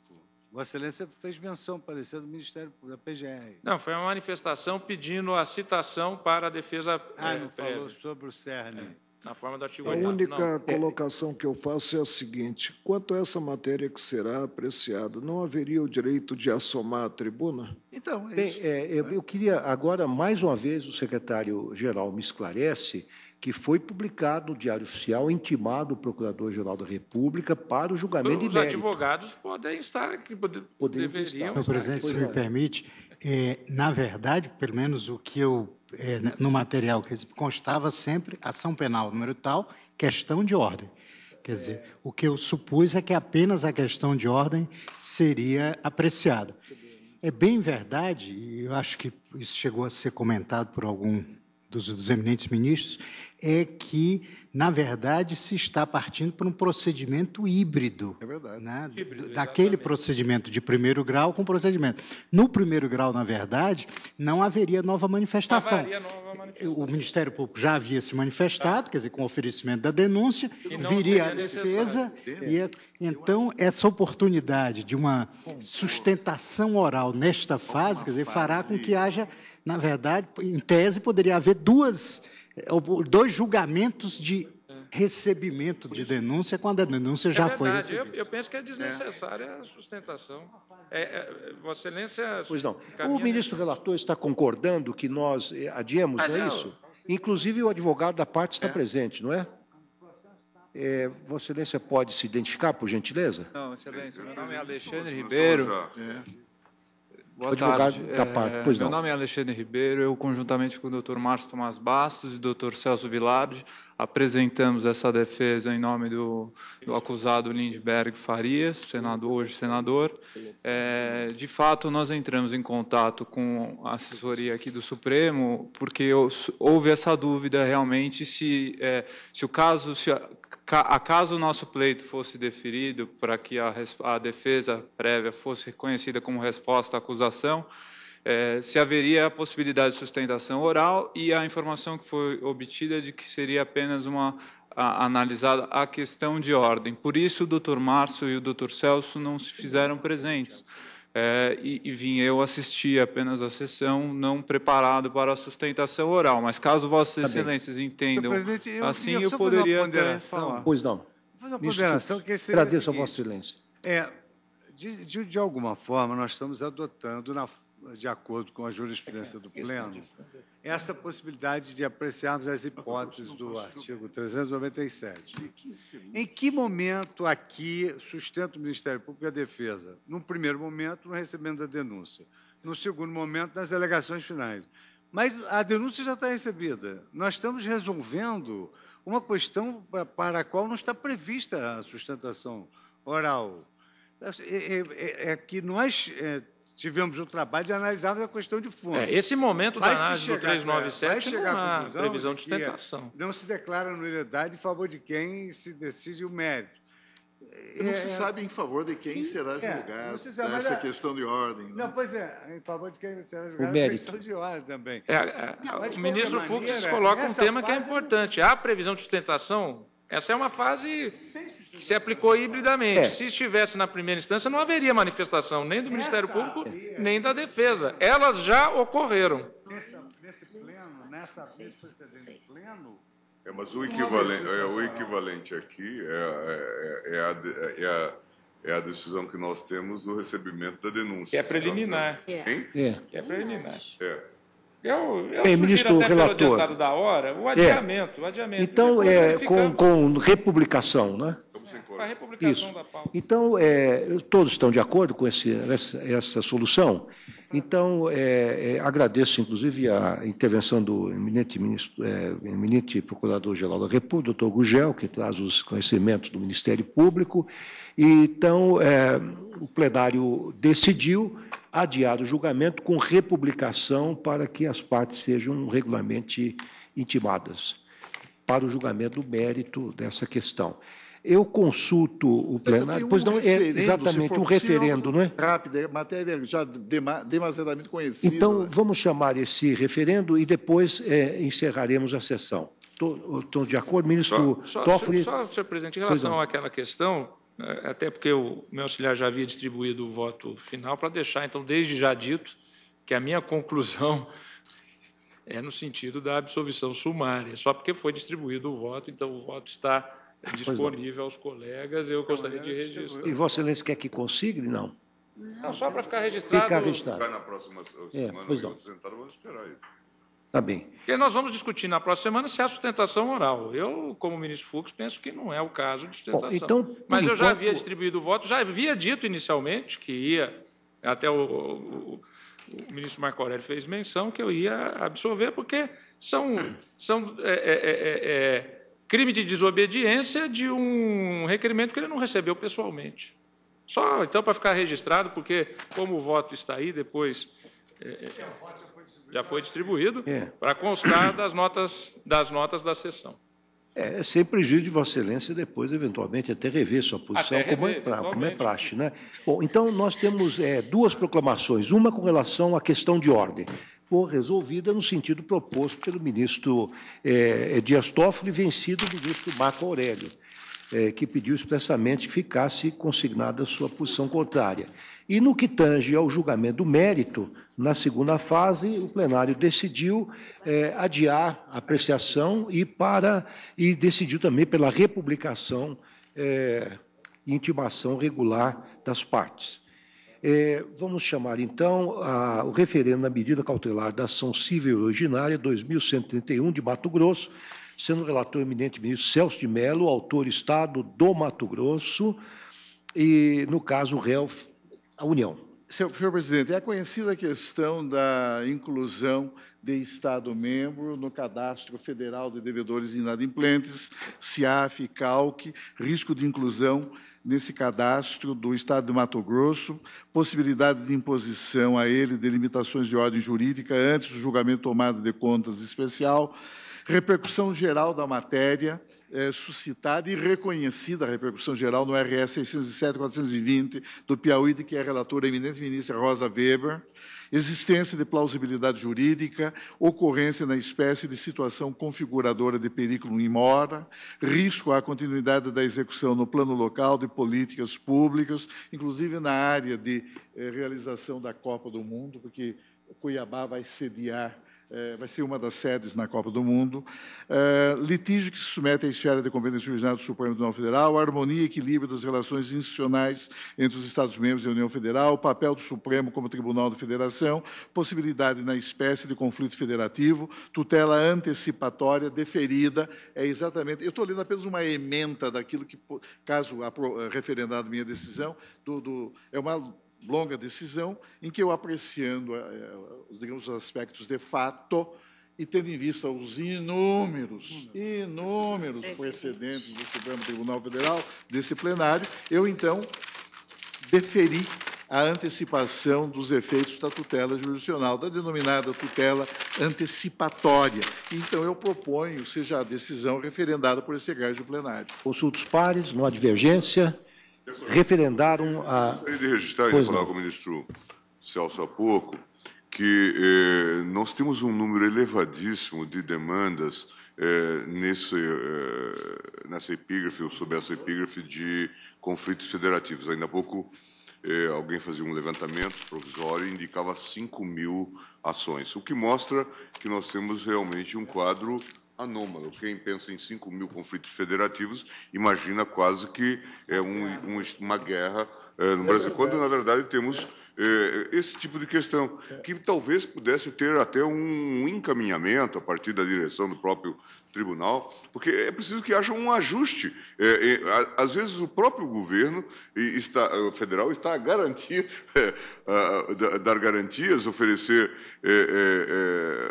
Vossa Excelência fez menção, parecer do Ministério Público da PGR. Não, foi uma manifestação pedindo a citação para a defesa. Ah, é, não falou sobre o CERN. É na forma do artigo 8 A única não. colocação que eu faço é a seguinte: quanto a essa matéria que será apreciada, não haveria o direito de assomar a tribuna? Então, é Bem, isso. É, eu, eu queria agora, mais uma vez, o secretário-geral me esclarece que foi publicado no Diário Oficial, intimado o Procurador-Geral da República para o julgamento Os de Os advogados podem estar, que pode, poderiam estar. Meu presidente, se me é. permite, é, na verdade, pelo menos o que eu é, no material que constava sempre ação penal número tal, questão de ordem. Quer dizer, o que eu supus é que apenas a questão de ordem seria apreciada. É bem verdade, e eu acho que isso chegou a ser comentado por algum dos, dos eminentes ministros, é que na verdade, se está partindo para um procedimento híbrido. É verdade. Né? híbrido Daquele exatamente. procedimento de primeiro grau com procedimento. No primeiro grau, na verdade, não haveria nova manifestação. Não haveria nova manifestação. O Ministério Público já havia se manifestado, tá. quer dizer, com o oferecimento da denúncia, viria a defesa. E, é, então, essa oportunidade de uma sustentação oral nesta fase, quer dizer, fará com que haja, na verdade, em tese, poderia haver duas é dois julgamentos de recebimento de denúncia quando a denúncia já é foi recebida. Eu, eu, penso que é desnecessária a sustentação. É, é Vossa Excelência. Pois não. O ministro nesse... relator está concordando que nós eh, adiemos, Mas, não é, é isso? Inclusive, o advogado da parte está presente, não é? É, Vossa Excelência pode se identificar, por gentileza? Não, Excelência, meu nome é Alexandre Ribeiro. Boa advogado tarde. da parte. É, pois meu não. nome é Alexandre Ribeiro, eu, conjuntamente com o Dr. Márcio Tomás Bastos e o Dr. Celso Vilardi, apresentamos essa defesa em nome do, do acusado Lindbergh Farias, senador, hoje senador. É, de fato, nós entramos em contato com a assessoria aqui do Supremo, porque houve essa dúvida realmente se, é, se o caso, se a, acaso o nosso pleito fosse deferido para que a, a, defesa prévia fosse reconhecida como resposta à acusação, é, se haveria a possibilidade de sustentação oral e a informação que foi obtida de que seria apenas uma a, analisada a questão de ordem. Por isso, o doutor Márcio e o doutor Celso não se fizeram presentes é, e, e eu assistir apenas a sessão, não preparado para a sustentação oral. Mas caso Vossas tá Excelências bem. entendam eu, assim, eu, eu poderia até falar. Pois não. fazer uma ponderação que seria Agradeço a Vossa Excelência. É, de, de, de alguma forma, nós estamos adotando na de acordo com a jurisprudência é do é Pleno, né? essa possibilidade de apreciarmos as hipóteses do artigo 397. Em que momento aqui sustenta o Ministério Público e a defesa? Num primeiro momento, no recebimento da denúncia. No segundo momento, nas alegações finais. Mas a denúncia já está recebida. Nós estamos resolvendo uma questão para a qual não está prevista a sustentação oral. É, é, é, é que nós tivemos o trabalho de analisarmos a questão de fundo. É, esse momento vai da análise chegar, do 397 vai chegar não previsão de, de sustentação. Não se declara nulidade em favor de quem se decide o mérito. É, não se sabe em favor de quem sim, será é, julgado é, sabe, essa é- questão de ordem. Né? Não, pois é, em favor de quem será julgado é questão de ordem também. É, é não, o ministro Fux coloca um tema que é importante. Não... Há previsão de sustentação? Essa é uma fase que uhum. se aplicou hibridamente. É. Se estivesse na primeira instância, não haveria manifestação nem do Ministério nessa, Público, é nem da Defesa. Elas já ocorreram. nesse pleno, nessa vez pleno. É, mas o equivalente, é, tá o equivalente aqui é, é, é, a, é, é a é a decisão que nós temos no recebimento da denúncia. Que é preliminar. É. É. é preliminar. É. Eu, eu Bem, ministro, até relator. da hora, o adiamento, é. o adiamento. Então, é, com, com republicação, né? Para a republicação Isso. da pauta. Então, é, todos estão de acordo com esse, essa, essa, solução. Então, é, é agradeço, inclusive, a intervenção do eminente, é, eminente Procurador-Geral da República, doutor Gugel, que traz os conhecimentos do Ministério Público. E, então, é, o plenário decidiu adiar o julgamento com republicação para que as partes sejam regularmente intimadas para o julgamento do mérito dessa questão eu consulto o plenário, um pois não é exatamente um referendo, não é? Rápido, é matéria já demasiadamente conhecida. Então, né? vamos chamar esse referendo e depois é, encerraremos a sessão. Estou de acordo, ministro só, só, Toffoli? Só, só, senhor presidente, em relação àquela questão, é, até porque o meu auxiliar já havia distribuído o voto final, para deixar, então, desde já dito, que a minha conclusão é no sentido da absolvição sumária, só porque foi distribuído o voto, então o voto está disponível aos colegas, eu gostaria de tipo registrar. E Vossa Excelência quer que consigne? Não. Não, só para ficar registrado. Ficar registrado. Vai na próxima é, semana, é, pois não. vamos esperar aí. Tá bem. Porque nós vamos discutir na próxima semana se há é sustentação oral. Eu, como ministro Fux, penso que não é o caso de sustentação. Bom, então, Mas eu já enquanto... havia distribuído o voto, já havia dito inicialmente que ia, até o, o, o ministro Marco Aurélio fez menção, que eu ia absorver, porque são, são é, é, é, é crime de desobediência de um requerimento que ele não recebeu pessoalmente. Só então para ficar registrado, porque como o voto está aí, depois é, é já foi distribuído, é. para constar das notas, das notas da sessão. É, é sem prejuízo de Vossa Excelência depois, eventualmente, até rever sua posição, rever, como, é, pra, como é praxe. Né? Bom, então nós temos é, duas proclamações, uma com relação à questão de ordem for resolvida no sentido proposto pelo ministro é, é, Dias Toffoli, vencido o ministro Marco Aurélio, é, que pediu expressamente que ficasse consignada a sua posição contrária. E no que tange ao julgamento do mérito, na segunda fase, o plenário decidiu é, adiar a apreciação e, para, e decidiu também pela republicação e é, intimação regular das partes. É, vamos chamar, então, a, o referendo na medida cautelar da ação civil originária 2131 de Mato Grosso, sendo relator eminente ministro Celso de Mello, autor Estado do Mato Grosso, e, no caso, o réu, a União. Senhor, senhor presidente, é conhecida a questão da inclusão de Estado-membro no Cadastro Federal de Devedores Inadimplentes, CIAF, CALC, risco de inclusão nesse cadastro do Estado de Mato Grosso, possibilidade de imposição a ele de limitações de ordem jurídica antes do julgamento tomado de contas especial, repercussão geral da matéria, é, suscitada e reconhecida a repercussão geral no RS 607-420 do Piauí, de que é relatora a eminente ministra Rosa Weber, existência de plausibilidade jurídica, ocorrência na espécie de situação configuradora de perigo em mora, risco à continuidade da execução no plano local de políticas públicas, inclusive na área de eh, realização da Copa do Mundo, porque Cuiabá vai sediar é, vai ser uma das sedes na Copa do Mundo. É, litígio que se submete à esfera de competência originária do Supremo Tribunal Federal, harmonia e equilíbrio das relações institucionais entre os Estados-membros e a União Federal, papel do Supremo como Tribunal de Federação, possibilidade na espécie de conflito federativo, tutela antecipatória deferida, é exatamente... Eu estou lendo apenas uma ementa daquilo que, caso referendado minha decisão, do, do, é uma longa decisão, em que eu, apreciando, eh, digamos, os aspectos de fato, e tendo em vista os inúmeros, inúmeros precedentes do Supremo Tribunal Federal, desse plenário, eu, então, deferi a antecipação dos efeitos da tutela jurisdicional, da denominada tutela antecipatória. Então, eu proponho seja a decisão referendada por esse egresso plenário. Consultos pares, não há divergência referendaram a. Eu de registrar e falar com o ministro Celso há pouco que eh, nós temos um número elevadíssimo de demandas eh, nesse, eh, nessa epígrafe, ou sob essa epígrafe de conflitos federativos. Ainda há pouco eh, alguém fazia um levantamento provisório e indicava 5 mil ações, o que mostra que nós temos realmente um quadro anômalo. Quem pensa em 5 mil conflitos federativos imagina quase que é um, é. um, uma guerra é, no Brasil, quando na verdade temos é, esse tipo de questão, é. que talvez pudesse ter até um encaminhamento a partir da direção do próprio tribunal, porque é preciso que haja um ajuste. É, é, às vezes, o próprio governo está, federal está a garantir, é, a, dar garantias, oferecer é,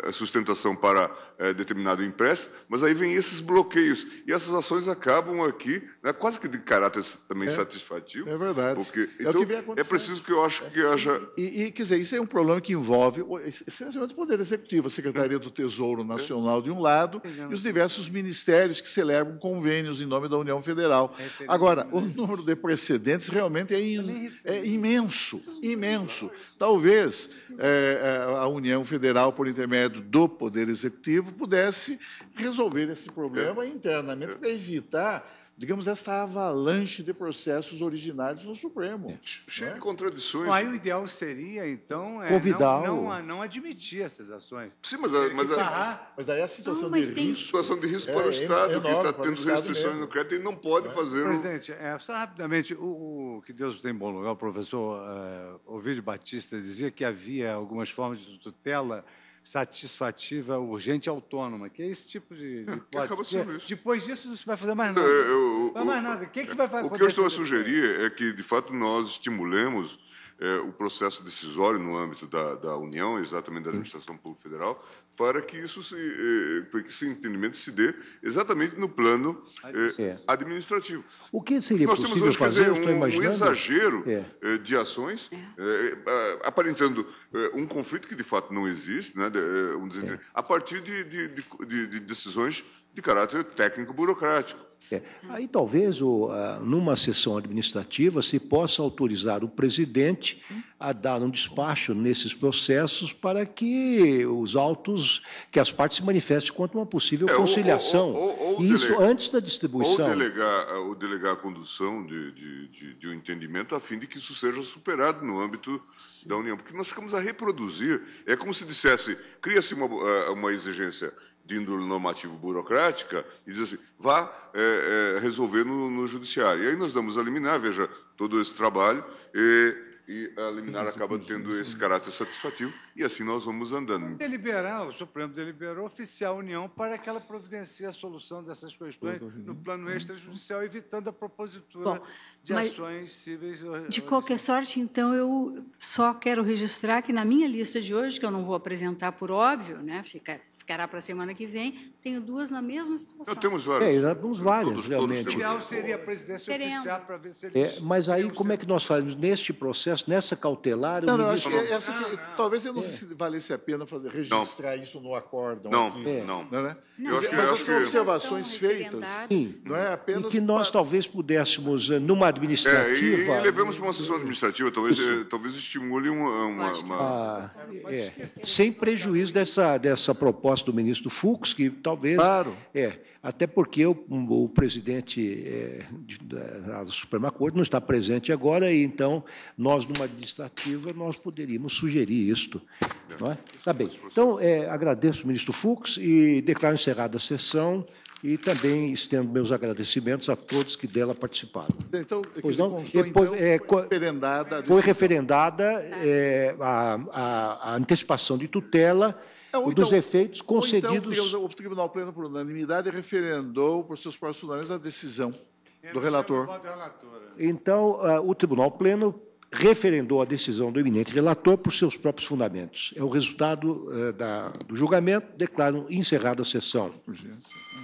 é, é, a sustentação para determinado empréstimo, mas aí vem esses bloqueios. E essas ações acabam aqui, né, quase que de caráter também satisfativo. É verdade. Porque, então, é, preciso que eu acho que haja. E, e, quer dizer, isso é um problema que envolve essencialmente o Poder Executivo, a Secretaria do Tesouro Nacional, de um lado, e os diversos ministérios que celebram convênios em nome da União Federal. É Agora, o número de precedentes realmente é, in, é, é imenso, imenso. Talvez é, é, a União Federal, por intermédio do Poder Executivo, pudesse resolver esse problema internamente para evitar digamos, essa avalanche de processos originários no Supremo. É. Cheio de contradições. aí o ideal seria, então, é Convidar não, não, não, admitir essas ações. Sim, mas, a, mas, a, mas daí a situação não, ah, de tem... risco... situação de risco é, para o é, é Estado, enorme, que está tendo restrições mesmo. no crédito e não pode é. fazer... Presidente, só rapidamente, o, o, que Deus tem bom lugar, o professor uh, Ovidio Batista dizia que havia algumas formas de tutela satisfativa, urgente autônoma, que é esse tipo de, de é, isso. Depois disso, não se vai fazer mais nada. É, eu, vai mais nada. O que, é que vai fazer? O que eu estou a sugerir é que, de fato, nós estimulemos é, o processo decisório no âmbito da, da União, exatamente da Administração Pública Federal, para que isso se, eh, para que esse entendimento se dê exatamente no plano eh, é. administrativo. O que seria Nós possível temos hoje, fazer? Dizer, um, um, exagero é. Eh, de ações, é, aparentando um conflito que de fato não existe, né, um é. assim, a partir de, de, de, de decisões de caráter técnico-burocrático. É. Aí talvez o, ah, numa sessão administrativa se possa autorizar o presidente a dar um despacho nesses processos para que os autos, que as partes se manifestem contra uma possível é, conciliação. É, ou, ou, ou, Isso delega, antes da distribuição. Ou delegar, ah, ou delegar a condução de, de, de, de um entendimento a fim de que isso seja superado no âmbito da União. Porque nós ficamos a reproduzir. É como se dissesse, cria-se uma, ah, uma exigência de índole normativo burocrática e diz assim, vá é, é, resolver no, no, judiciário. E aí nós damos a liminar, veja, todo esse trabalho, e, e a liminar acaba tendo esse caráter satisfativo, e assim nós vamos andando. Deliberar, o Supremo deliberou oficiar a União para que ela providencie a solução dessas questões no plano extrajudicial, evitando a propositura Bom, de ações cíveis. De qualquer sorte, então, eu só quero registrar que na minha lista de hoje, que eu não vou apresentar por óbvio, né, fica ficará para a semana que vem, tenho duas na mesma situação. Eu temos várias. É, temos várias, todos, realmente. o ideal seria a presidência oficial para ver se É, mas aí, como é que nós fazemos? Neste processo, nessa cautelar... Não, não, ministro... acho que essa aqui, ah, talvez eu não é. se valesse a pena fazer, registrar não. isso no acórdão. Não, aqui, é. não. não, é, né? não. Eu acho que, mas acho são observações feitas, Sim. não é apenas... E que nós talvez pudéssemos, eh, numa administrativa... É, e, e levemos para uma sessão administrativa, talvez, eh, talvez estimule uma... uma, uma... Ah, é. Sem prejuízo dessa, dessa proposta do ministro Fux, que talvez. Claro. É, até porque o, o presidente é, da Suprema Corte não está presente agora, e então nós, numa administrativa, nós poderíamos sugerir isto. Não é? Tá bem. Então, é, agradeço o ministro Fux e declaro encerrada a sessão. E também estendo meus agradecimentos a todos que dela participaram. Então, é pois não? Constou, Depois, então, é, foi referendada, a, foi referendada é, a, a, a antecipação de tutela não, então, dos efeitos então concedidos. Então, o Tribunal Pleno, por unanimidade, referendou por seus próprios fundamentos a decisão do relator. Né? Então, eh, o Tribunal Pleno referendou a decisão do eminente relator por seus próprios fundamentos. É o resultado eh, da, do julgamento. Declaro encerrada a sessão. Urgência.